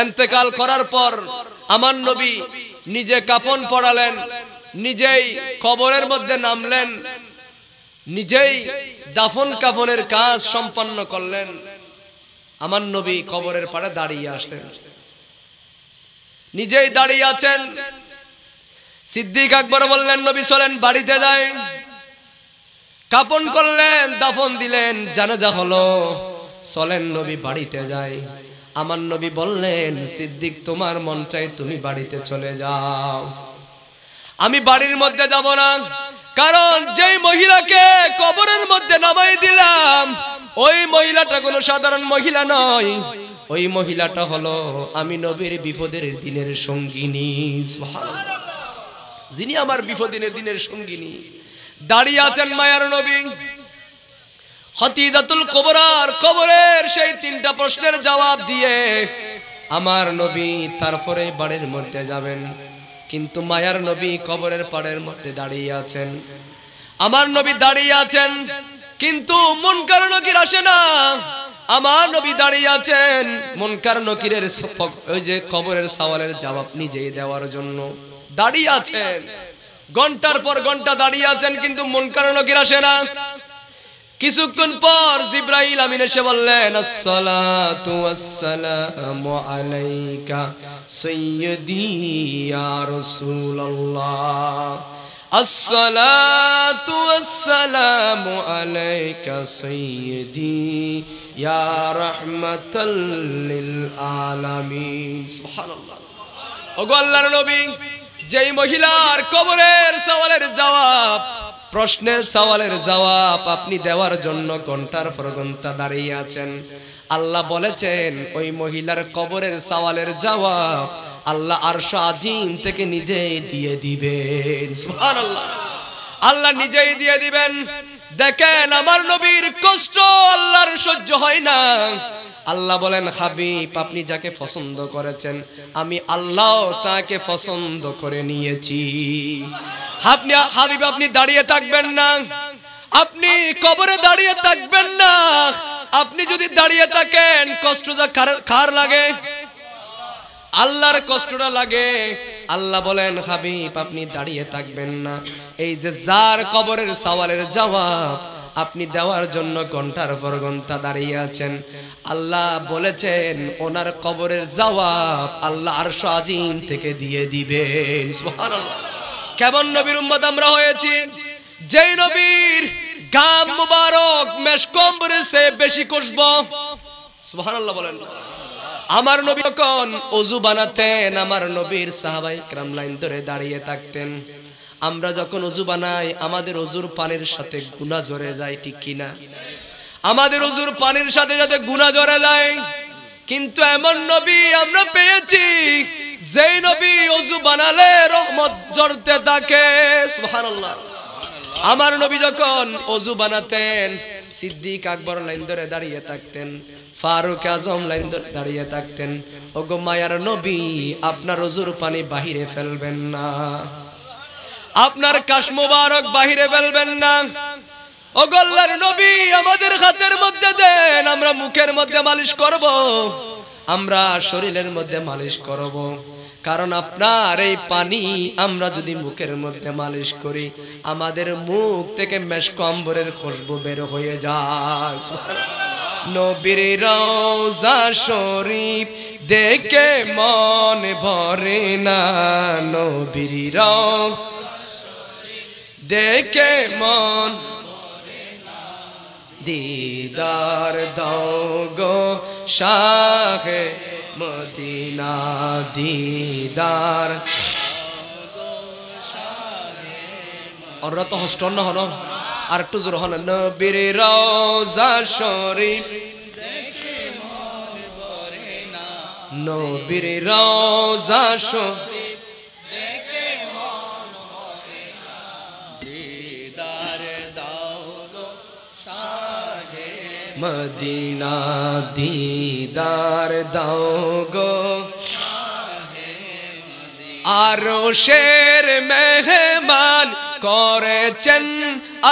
এন্তেকাল করার পর আমার নবী নিজে কাপন পড়ালেন নিজেই কবরের মধ্যে নামলেন নিজেই দাফন কাফনের কাজ সম্পন্ন করলেন আমার নবী কবরের পাড়ে দাঁড়িয়ে আসেন নিজেই দাঁড়িয়ে আছেন সিদ্দিক আকবর বললেন নবী চলেন বাড়িতে যাই কাপন করলেন দাফন দিলেন জানাজা হলো চলেন নবী বাড়িতে যাই আমার নবী বললেন সিদ্দিক তোমার মন চাই তুমি বাড়িতে চলে যাও আমি বাড়ির মধ্যে যাব না কারণ যেই মহিলাকে কবরের মধ্যে নামাই দিলাম ওই মহিলাটা কোনো সাধারণ মহিলা নয় ওই মহিলাটা হলো আমি নবীর বিপদের দিনের সঙ্গিনী যিনি আমার বিপদিনের দিনের সঙ্গিনী দাঁড়িয়ে আছেন মায়ার নবী হতিদাতুল কবরার কবরের সেই তিনটা প্রশ্নের জবাব দিয়ে আমার নবী তারপরে বাড়ির মধ্যে যাবেন কিন্তু মায়ার নবী কবরের পাড়ের মধ্যে দাঁড়িয়ে আছেন আমার নবী দাঁড়িয়ে আছেন কিন্তু মন কারণ কি আসে না আমার নবী দাঁড়িয়ে আছেন মনকার নকিরের ওই যে কবরের সওয়ালের জবাব নিজেই দেওয়ার জন্য দাঁড়িয়ে আছেন ঘন্টার পর ঘন্টা দাঁড়িয়ে আছেন কিন্তু মনকার নকির আসে না কিছুক্ষণ পর জিব্রাইল আমিন এসে বললেন আসসালাতু আলাইকা সাইয়্যিদি ইয়া রাসূলুল্লাহ আসসালাতু আসসালামু আলাইকা সাইয়্যিদি ইয়া রাহমাতাল লিল আলামিন সুবহানাল্লাহ ওগো আল্লাহর নবী যেই মহিলার কবরের সওয়ালের জবাব প্রশ্নের সওয়ালের জবাব আপনি দেওয়ার জন্য ঘন্টার পর ঘন্টা দাঁড়িয়ে আছেন আল্লাহ বলেছেন ওই মহিলার কবরের সওয়ালের জবাব আল্লাহ আরশ আজিম থেকে নিজেই দিয়ে দিবেন সুবহানাল্লাহ আল্লাহ নিজেই দিয়ে দিবেন দেখেন আমার নবীর কষ্ট আল্লাহর সহ্য হয় না আল্লাহ বলেন হাবিব আপনি যাকে পছন্দ করেছেন আমি আল্লাহ তাকে পছন্দ করে নিয়েছি আপনি হাবিব আপনি দাঁড়িয়ে থাকবেন না আপনি কবরে দাঁড়িয়ে থাকবেন না আপনি যদি দাঁড়িয়ে থাকেন কষ্টটা কার লাগে আল্লাহর কষ্টটা লাগে আল্লাহ বলেন হাবিব আপনি দাঁড়িয়ে থাকবেন না এই যে যার কবরের সওয়ালের জবাব আপনি দেওয়ার জন্য ঘন্টার পর ঘন্টা দাঁড়িয়ে আছেন আল্লাহ বলেছেন ওনার কবরের জবাব আল্লাহ আর আজিম থেকে দিয়ে দিবেন কেমন নবীর উম্মত আমরা হয়েছি যেই নবীর গাম মুবারক মেশ কম্বরের সে বেশি কষব সুবহানাল্লাহ বলেন আমার নবী যখন ওযু বানাতেন আমার নবীর সাহাবাই ক্রাম লাইন ধরে দাঁড়িয়ে থাকতেন আমরা যখন অজু বানাই আমাদের অজুর পানির সাথে গুনা জরে যায় ঠিক কিনা আমাদের অজুর পানির সাথে সাথে গুনা জরে যায় কিন্তু এমন নবী আমরা পেয়েছি যেই নবী অজু বানালে রহমত জড়তে থাকে আমার নবী যখন অজু বানাতেন সিদ্দিক আকবর লাইন ধরে দাঁড়িয়ে থাকতেন ফারুক আজম লাইন ধরে দাঁড়িয়ে থাকতেন ওগো মায়ার নবী আপনার অজুর পানি বাহিরে ফেলবেন না আপনার কাশ মুবারক বাহিরে ফেলবেন না গল্লার নবী আমাদের হাতের মধ্যে দেন আমরা মুখের মধ্যে মালিশ করব। আমরা শরীরের মধ্যে মালিশ করব। কারণ আপনার এই পানি আমরা যদি মুখের মধ্যে মালিশ করি আমাদের মুখ থেকে মেশকম্বরের খুশবু বের হয়ে যায় নবীর রওজা শরীফ দেখে মন ভরে না নবীর রওজা দেখে মন দিদার দৌগো শাহে মদিনা দিদার অন্যরা হস্ট অন্য হন আর একটু জোর হন নবীর রওজা শরীফ নবীর শরীফ मदीना दीदार दाओगो आरो शेर मेहमान করেছেন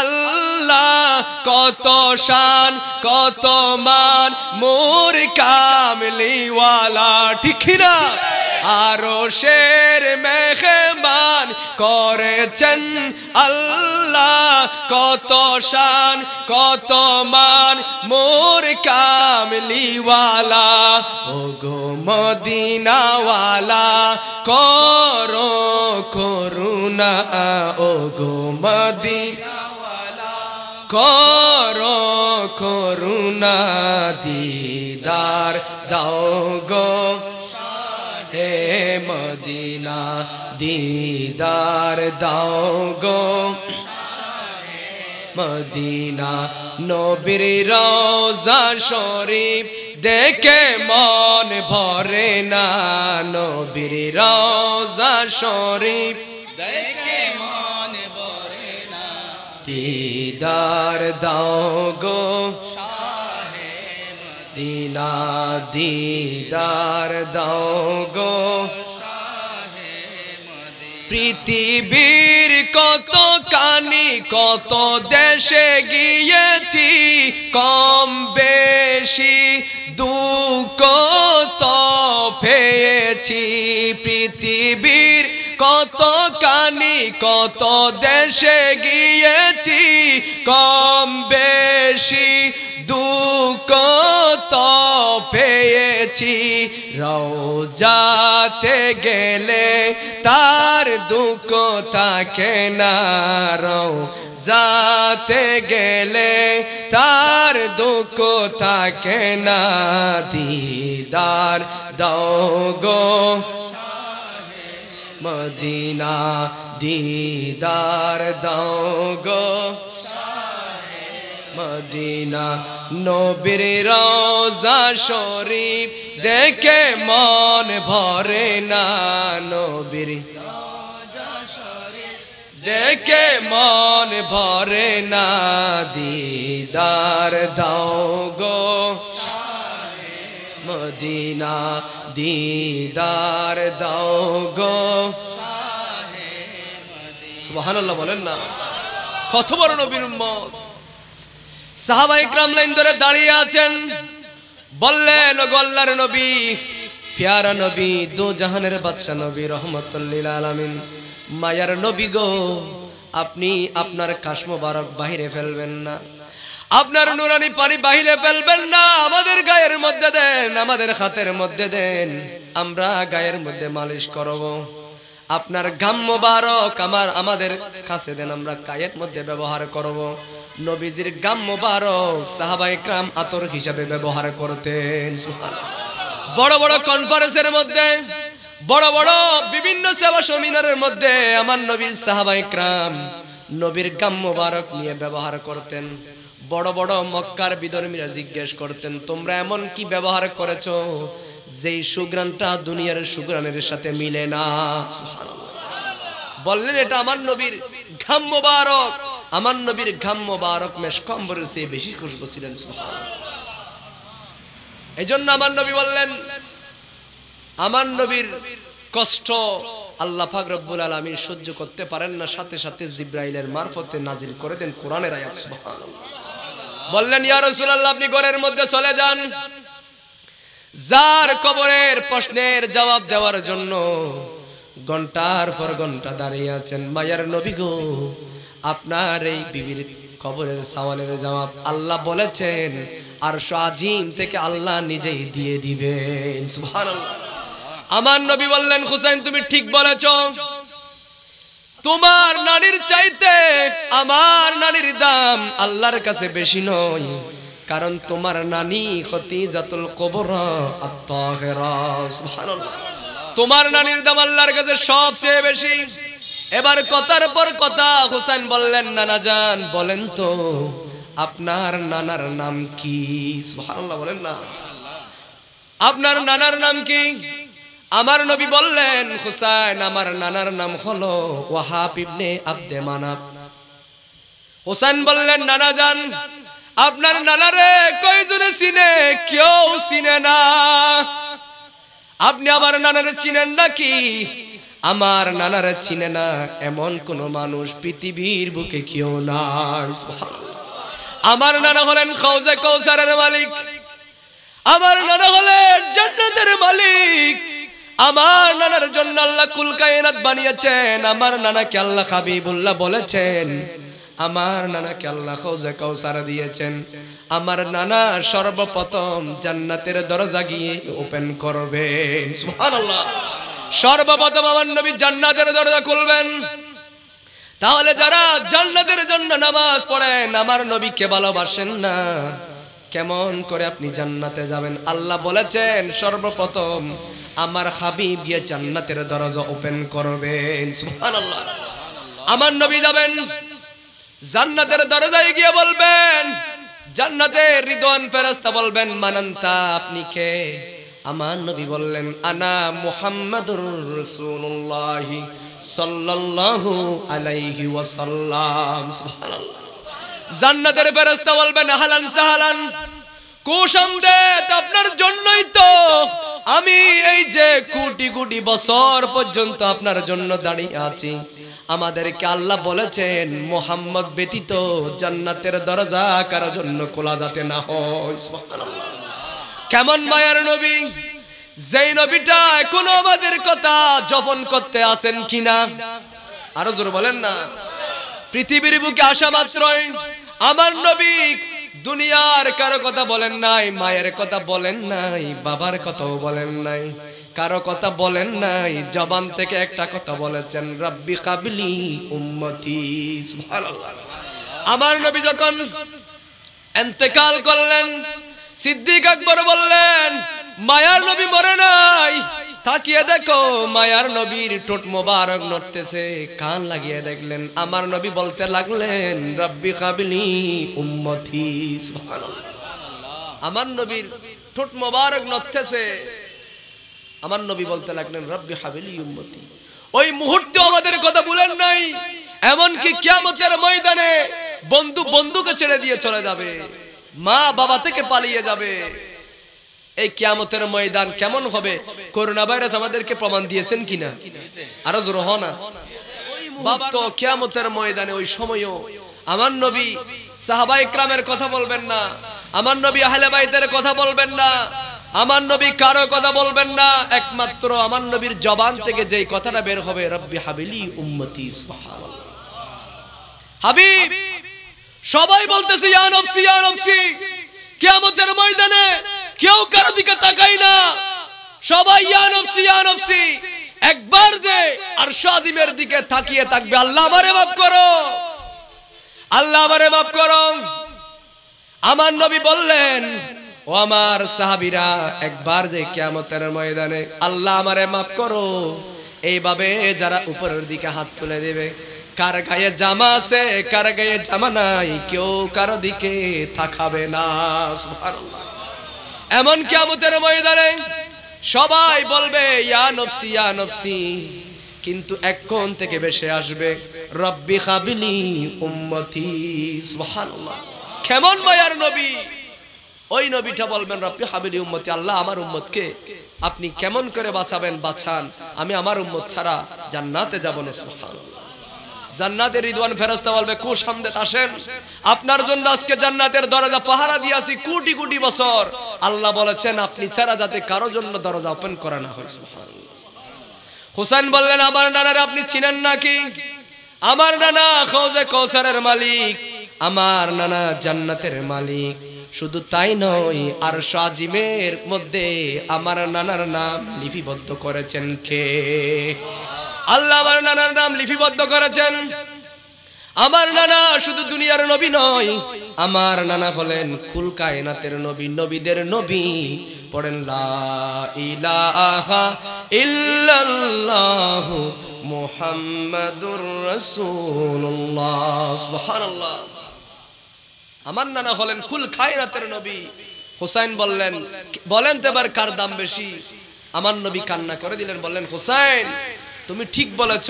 আল্লাহ কত শান কত মান মোর কামলিওয়ালা ঠিকিরা আরো শের মেহমান করেছেন আল্লাহ কত শান কত মান মোর কামলিওয়ালা ও গো মদিনাওয়ালা করো করুণা ও गो मदीना करो करुणा दीदार दाओ गो हे मदीना दीदार दाओ गो मदीना नबीर रौजा शरीफ देखे मन भरे ना नबीर रौजा शरीफ देखे मन দিদার দাও গো দিনা দিদার দাও গো পৃথিবীর কত কানি কত দেশে গিয়েছি কম বেশি দুঃখ কত পেয়েছি পৃথিবীর কত কানি কত দেশে গিয়েছি কম বেশি দু কত পেয়েছি রাতে গেলে তার দুঃখ থাকে না যাতে গেলে তার দুঃখ থাকে না দিদার দৌ গো মদিনা দিদার দাও গো মদিনা নবীর রোজা শরীফ দেখে মন ভরে না নবীর দেখে মন ভরে না দিদার দাও গো মদিনা দিদার দাও গো সুবহানাল্লাহ বলেন না কত বড় নবীর উম্মত সাহাবা ইকরাম লাইন ধরে দাঁড়িয়ে আছেন বললেন গো আল্লাহর নবী প্যারা নবী দু জাহানের বাদশা নবী রহমতুল্লিল আলামিন মায়ার নবী গো আপনি আপনার কাশ্মবারক বাহিরে ফেলবেন না আপনার নুরানি পানি বাহিরে ফেলবেন না আমাদের গায়ের মধ্যে দেন আমাদের হাতের মধ্যে দেন আমরা গায়ের মধ্যে মালিশ করব আপনার গাম মোবারক আমার আমাদের কাছে দেন আমরা গায়ের মধ্যে ব্যবহার করব নবীজির গাম মোবারক সাহাবা ইকরাম আতর হিসাবে ব্যবহার করতেন বড় বড় কনফারেন্সের মধ্যে বড় বড় বিভিন্ন সেবা সেমিনারের মধ্যে আমার নবীর সাহাবা ইকরাম নবীর গাম মোবারক নিয়ে ব্যবহার করতেন বড় বড় মক্কার বিধর্মীরা জিজ্ঞেস করতেন তোমরা এমন কি ব্যবহার করেছ যেই সুগ্রানটা দুনিয়ার সুগ্রানের সাথে মিলে না বললেন এটা আমার নবীর ঘাম মোবারক আমার নবীর ঘাম মোবারক কম বলেছে বেশি খুশবু ছিলেন এই জন্য আমার নবী বললেন আমার নবীর কষ্ট আল্লাহ ফাক রব্বুল আলমীর সহ্য করতে পারেন না সাথে সাথে জিব্রাইলের মারফতে নাজির করে দেন কোরআনের আয়াত সুবাহ বললেন ইয়া রাসূলুল্লাহ আপনি ঘরের মধ্যে চলে যান যার কবরের প্রশ্নের জবাব দেওয়ার জন্য ঘন্টার পর ঘন্টা দাঁড়িয়ে আছেন মায়ার নবী গো আপনার এই বিবির কবরের সওয়ালের জবাব আল্লাহ বলেছেন আর সাজিম থেকে আল্লাহ নিজেই দিয়ে দিবেন সুবহানাল্লাহ আমার নবী বললেন হুসাইন তুমি ঠিক বলেছো তোমার নারীর চাইতে আমার নারীর দাম আল্লাহর কাছে বেশি নয় কারণ তোমার নানি ক্ষতি জাতুল কবর তোমার নানির দাম আল্লাহর কাছে সবচেয়ে বেশি এবার কথার পর কথা হুসেন বললেন নানা যান বলেন তো আপনার নানার নাম কি বলেন না আপনার নানার নাম কি আমার নবী বললেন হুসাইন আমার নানার নাম হলো ওয়াহাব ইবনে আব্দে মানাব হুসাইন বললেন নানা জান আপনার নানারে কয়জনে চিনে কেউ চিনে না আপনি আমার নানারে চিনেন নাকি আমার নানারে চিনে না এমন কোন মানুষ পৃথিবীর বুকে কেউ নাই আমার নানা হলেন খৌজা কৌসারের মালিক আমার নানা হলেন জান্নাতের মালিক আমার নানার জন্য আল্লাহ কুলকায়নাত বানিয়েছেন আমার নানাকে আল্লাহ হাবিবুল্লাহ বলেছেন আমার নানাকে আল্লাহ খোঁজে কৌসারা দিয়েছেন আমার নানা সর্বপ্রথম জান্নাতের দরজা গিয়ে ওপেন করবে সর্বপ্রথম আমার নবী জান্নাতের দরজা খুলবেন তাহলে যারা জান্নাতের জন্য নামাজ পড়েন আমার নবীকে ভালোবাসেন না কেমন করে আপনি জান্নাতে যাবেন আল্লাহ বলেছেন সর্বপ্রথম আমার হাবিব গিয়ে জান্নাতের দরজা ওপেন করবেন সুবহানাল্লাহ আমার নবী যাবেন জান্নাতের দরজায় গিয়ে বলবেন জান্নাতের রিদওয়ান ফেরেশতা বলবেন মানান্তা আপনি কে আমার নবী বললেন আনা মুহাম্মাদুর রাসূলুল্লাহ সাল্লাল্লাহু আলাইহি ওয়াসাল্লাম সুবহানাল্লাহ জান্নাতের ফেরেশতা বলবেন আহলান সাহালান কুশামদেত আপনার জন্যই তো আমি এই যে কোটি কোটি বছর পর্যন্ত আপনার জন্য দাঁড়িয়ে আছি আমাদেরকে আল্লাহ বলেছেন মোহাম্মদ ব্যতীত জান্নাতের দরজা কারো জন্য খোলা যাতে না হয় কেমন মায়ার নবী যেই নবীটা এখনো আমাদের কথা জপন করতে আছেন কিনা আরো জোর বলেন না পৃথিবীর বুকে আসা মাত্রই আমার নবী দুনিয়ার কারো কথা বলেন নাই মায়ের কথা বলেন নাই বাবার কথাও বলেন নাই কারো কথা বলেন নাই জবান থেকে একটা কথা বলেছেন রব্বি কাবলি উম্মতি আমার নবী যখন এতেকাল করলেন সিদ্দিক আকবর বললেন মায়ার নবী মরে নাই তাকিয়ে দেখো মায়ার নবীর টোট মোবারক নড়তেছে কান লাগিয়ে দেখলেন আমার নবী বলতে লাগলেন রব্বি কাবলি উম্মতি আমার নবীর ঠোঁট মোবারক নড়তেছে আমার নবী বলতে লাগলেন রব্বি হাবিলি উম্মতি ওই মুহূর্তে আমাদের কথা বলেন নাই এমনকি কিয়ামতের ময়দানে বন্ধু বন্ধুকে ছেড়ে দিয়ে চলে যাবে মা বাবা থেকে পালিয়ে যাবে এই কিয়ামতের ময়দান কেমন হবে করোনা ভাইরাস আমাদেরকে প্রমাণ দিয়েছেন কিনা আরো জোর হনা তো কিয়ামতের ময়দানে ওই সময়ও আমার নবী সাহাবা ইকরামের কথা বলবেন না আমার নবী আহলে বাইতের কথা বলবেন না আমার নবী কারো কথা বলবেন না একমাত্র আমার নবীর জবান থেকে যেই কথাটা বের হবে রব্বি হাবিলি উম্মতি সুবহানাল্লাহ হাবিব সবাই বলতেছে ইয়া নফসি ইয়া নফসি কিয়ামতের ময়দানে কেউ কারো দিকে তাকাই না সবাই ইয়ানফসি ইয়ানফসি একবার যে আর সাদিমের দিকে তাকিয়ে থাকবে আল্লাহ আমারে মাফ করো আল্লাহ আমারে মাফ করো আমার নবী বললেন ও আমার সাহাবীরা একবার যে কিয়ামতের ময়দানে আল্লাহ আমারে মাফ করো এইভাবে যারা উপরের দিকে হাত তুলে দেবে কার গায়ে জামা আছে কার গায়ে জামা নাই কেউ কারো দিকে থাকাবে না সুবহানাল্লাহ এমন কি কেমতের ময়দানে সবাই বলবে ইয়া নফসি ইয়া নফসি কিন্তু এক কোণ থেকে বেশি আসবে রব্বি খাবিলি উম্মতি সুবহানাল্লাহ কেমন মায়ার নবী ওই নবীটা বলবেন রব্বি হাবিলি উম্মতি আল্লাহ আমার উম্মতকে আপনি কেমন করে বাঁচাবেন বাঁচান আমি আমার উম্মত ছাড়া জান্নাতে যাব না সুবহানাল্লাহ জান্নাতের রিদওয়ান ফেরস্তা বলবে কুশ হামদেদ আসেন আপনার জন্য আজকে জান্নাতের দরজা পাহারা দিয়েছি কোটি কোটি বছর আল্লাহ বলেছেন আপনি ছাড়া যাতে কারো জন্য দরজা ওপেন করা না হয় হুসাইন বললেন আমার নানার আপনি চিনেন নাকি আমার নানা খৌজে কৌসারের মালিক আমার নানা জান্নাতের মালিক শুধু তাই নয় আর সাজিমের মধ্যে আমার নানার নাম লিপিবদ্ধ করেছেন কে আল্লাহ আমার নানার নাম লিপিবদ্ধ করেছেন আমার নানা শুধু দুনিয়ার নবী নয় আমার নানা হলেন কুল কায়নাতের নবী নবীদের নবী পড়েন লা ইলাহা ইল্লাল্লাহু মুহাম্মাদুর রাসূলুল্লাহ সুবহানাল্লাহ আমার নানা হলেন কুল রাতের নবী হোসাইন বললেন বলেন তো এবার কার দাম বেশি আমার নবী কান্না করে দিলেন বললেন হোসাইন তুমি ঠিক বলেছ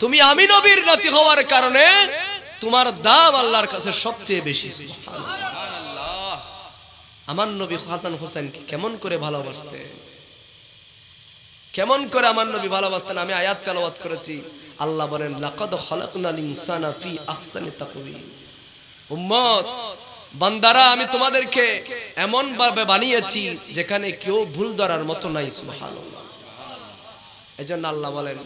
তুমি আমি নবীর নাতি হওয়ার কারণে তোমার দাম আল্লাহর কাছে সবচেয়ে বেশি আমার নবী হাসান হোসেনকে কেমন করে ভালোবাসতে কেমন করে আমার নবী ভালোবাসতেন আমি আয়াত তেলাওয়াত করেছি আল্লাহ বলেন লাকাদ খালাকনাল ইনসানা ফি আহসানি তাকওয়িম উম্মত বান্দারা আমি তোমাদেরকে এমন ভাবে বানিয়েছি যেখানে কেউ ভুল ধরার মতো নাই সুবহানাল্লাহ এজন্য আল্লাহ বলেন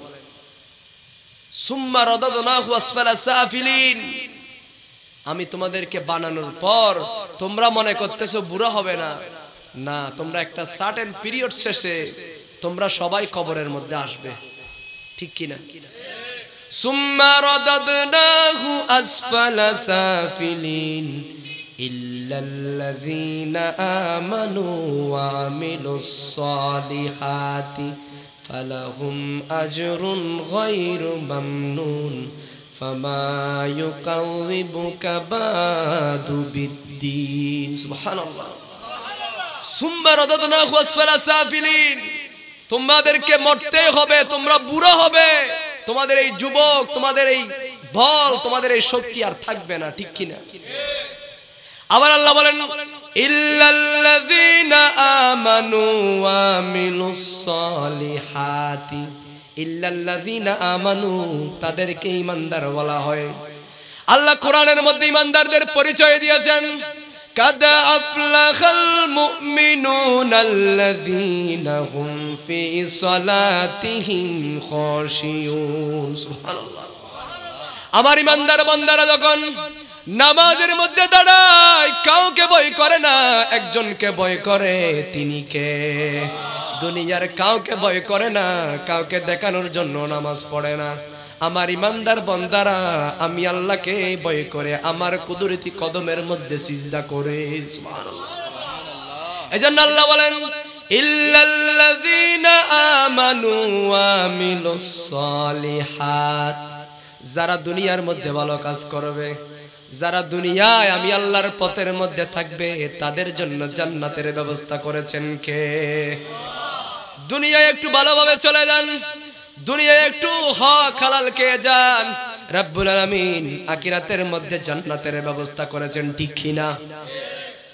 সুম্মা রাদাদনাহু আসফালা সাফিলিন আমি তোমাদেরকে বানানোর পর তোমরা মনে করতেছো বুড়া হবে না না তোমরা একটা সার্টেন পিরিয়ড শেষে তোমরা সবাই কবরের মধ্যে আসবে ঠিক কিনা ثم رددناه أسفل سافلين إلا الذين آمنوا وعملوا الصالحات فلهم أجر غير ممنون فما يقربك بعد بالدين سبحان الله ثم رددناه أسفل سافلين তোমাদেরকে মরতে হবে তোমরা বুড়ো হবে তোমাদের এই যুবক তোমাদের এই বল তোমাদের এই শক্তি আর থাকবে না ঠিক কিনা আবার আল্লাহ বলেন ইল্লাল্লাযীনা আমানু ওয়া আমিলুস সালিহাতি ইল্লাল্লাযীনা আমানু তাদেরকে ইমানদার বলা হয় আল্লাহ কোরআনের মধ্যে ইমানদারদের পরিচয় দিয়েছেন قد أفلح المؤمنون الذين هم في صلاتهم خاشعون سبحان الله আমার ইমানদার বান্দারা যখন নামাজের মধ্যে দাঁড়ায় কাউকে বই করে না একজনকে বয় করে তিনি কে দুনিয়ার কাউকে বয় করে না কাউকে দেখানোর জন্য নামাজ পড়ে না আমার ইমানদার বন্দারা আমি আল্লাহকে ভয় করে আমার কুদরতি কদমের মধ্যে সিজদা করে এজন্য আল্লাহ বলেন যারা দুনিয়ার মধ্যে ভালো কাজ করবে যারা দুনিয়ায় আমি আল্লাহর পথের মধ্যে থাকবে তাদের জন্য জান্নাতের ব্যবস্থা করেছেন কে দুনিয়ায় একটু ভালোভাবে চলে যান দুনিয়া একটু হক হালাল জান রব্বুল আলামিন আখিরাতের মধ্যে জান্নাতের ব্যবস্থা করেছেন ঠিক না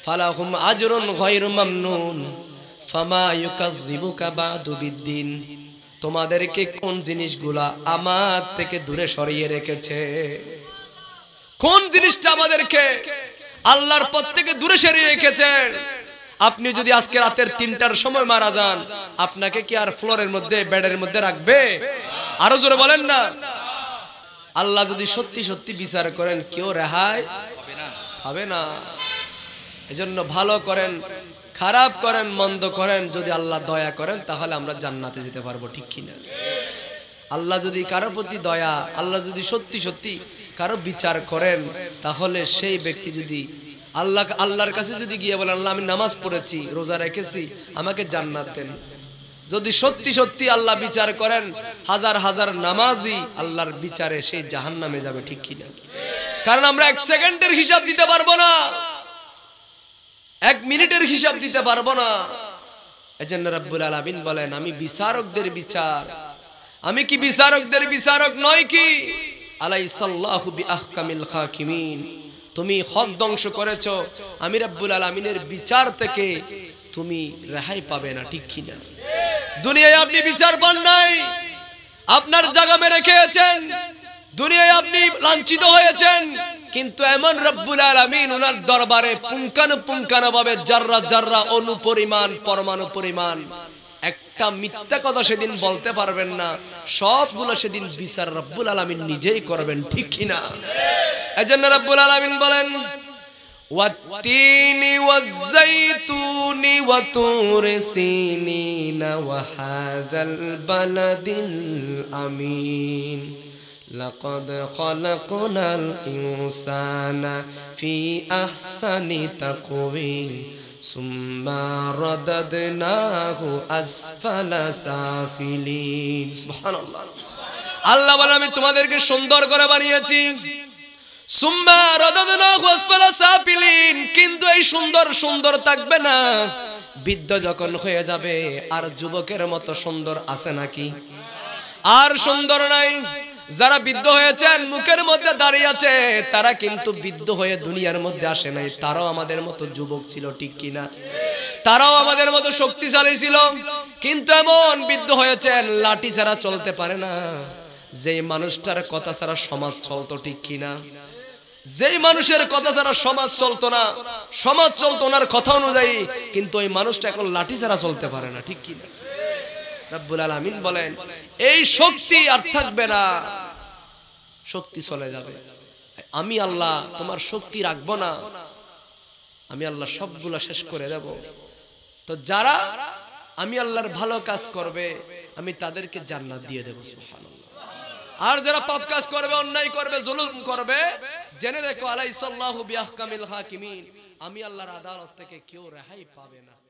ফালাহুম আজরুন গায়রু মামনুন ফামা ইউকাযযিবুকা বাদু বিদ্দিন তোমাদেরকে কোন জিনিসগুলা আমার থেকে দূরে সরিয়ে রেখেছে কোন জিনিসটা আমাদেরকে আল্লাহর পথ থেকে দূরে সরিয়ে রেখেছে আপনি যদি আজকে রাতের তিনটার সময় মারা যান আপনাকে কি আর ফ্লোরের মধ্যে বেডের মধ্যে রাখবে আরো জোরে বলেন না আল্লাহ যদি সত্যি সত্যি বিচার করেন কেউ রেহাই হবে না এজন্য ভালো করেন খারাপ করেন মন্দ করেন যদি আল্লাহ দয়া করেন তাহলে আমরা জান্নাতে যেতে পারবো ঠিক কিনা আল্লাহ যদি কারো প্রতি দয়া আল্লাহ যদি সত্যি সত্যি কারো বিচার করেন তাহলে সেই ব্যক্তি যদি আল্লাহ আল্লাহর কাছে যদি গিয়ে বলেন আল্লাহ আমি নামাজ পড়েছি রোজা রেখেছি আমাকে জান্নাত দেন যদি সত্যি সত্যি আল্লাহ বিচার করেন হাজার হাজার নামাজই আল্লাহর বিচারে সেই জাহান নামে যাবে ঠিক কিনা কারণ আমরা এক সেকেন্ডের হিসাব দিতে পারবো না এক মিনিটের হিসাব দিতে পারবো না এজন্য রব্বুল আলামিন বলেন আমি বিচারকদের বিচার আমি কি বিচারকদের বিচারক নয় কি আলাইসাল্লাহু বিআহকামিল হাকিমিন তুমি হক ধ্বংস করেছ আমি রাব্বুল আলমিনের বিচার থেকে তুমি রেহাই পাবে না ঠিক কিনা দুনিয়ায় আপনি বিচার পান নাই আপনার জায়গা রেখেছেন দুনিয়ায় আপনি লাঞ্ছিত হয়েছেন কিন্তু এমন রব্বুল আলমিন ওনার দরবারে পুঙ্খানু পুঙ্খানু ভাবে যার্রা যার্রা অনুপরিমাণ পরমাণু পরিমাণ একটা মিথ্যা কথা সেদিন বলতে পারবেন না সবগুলো সেদিন বিচার রব্বুল আলমিন নিজেই করবেন ঠিক কিনা এই জন্য রব্বুল আলমিন বলেন والتين والزيتون وطور سينين وهذا البلد الأمين لقد خلقنا الإنسان في أحسن تقويم আল্লাহ বলে আমি তোমাদেরকে সুন্দর করে বানিয়েছি কিন্তু এই সুন্দর সুন্দর থাকবে না বৃদ্ধ যখন হয়ে যাবে আর যুবকের মতো সুন্দর আছে নাকি আর সুন্দর নাই যারা বিদ্ধ হয়েছেন মুখের মধ্যে দাঁড়িয়ে আছে তারা কিন্তু বিদ্ধ হয়ে দুনিয়ার মধ্যে আসে নাই তারাও আমাদের মতো যুবক ছিল ঠিক কিনা তারাও আমাদের মতো শক্তিশালী ছিল কিন্তু এমন বিদ্ধ হয়েছেন লাঠি ছাড়া চলতে পারে না যে মানুষটার কথা ছাড়া সমাজ চলতো ঠিক কিনা যেই মানুষের কথা ছাড়া সমাজ চলতো না সমাজ চলতো ওনার কথা অনুযায়ী কিন্তু ওই মানুষটা এখন লাঠি ছাড়া চলতে পারে না ঠিক কিনা রব্বুল আলামিন বলেন এই শক্তি আর থাকবে না শক্তি চলে যাবে আমি আল্লাহ তোমার শক্তি রাখব না আমি আল্লাহ সবগুলো শেষ করে দেব তো যারা আমি আল্লাহর ভালো কাজ করবে আমি তাদেরকে জান্নাত দিয়ে দেব আর যারা পাপ কাজ করবে অন্যায় করবে জুলুম করবে জেনে রেখো আলাইসাল্লাহু বিআহকামিল হাকিমিন আমি আল্লাহর আদালত থেকে কেউ রেহাই পাবে না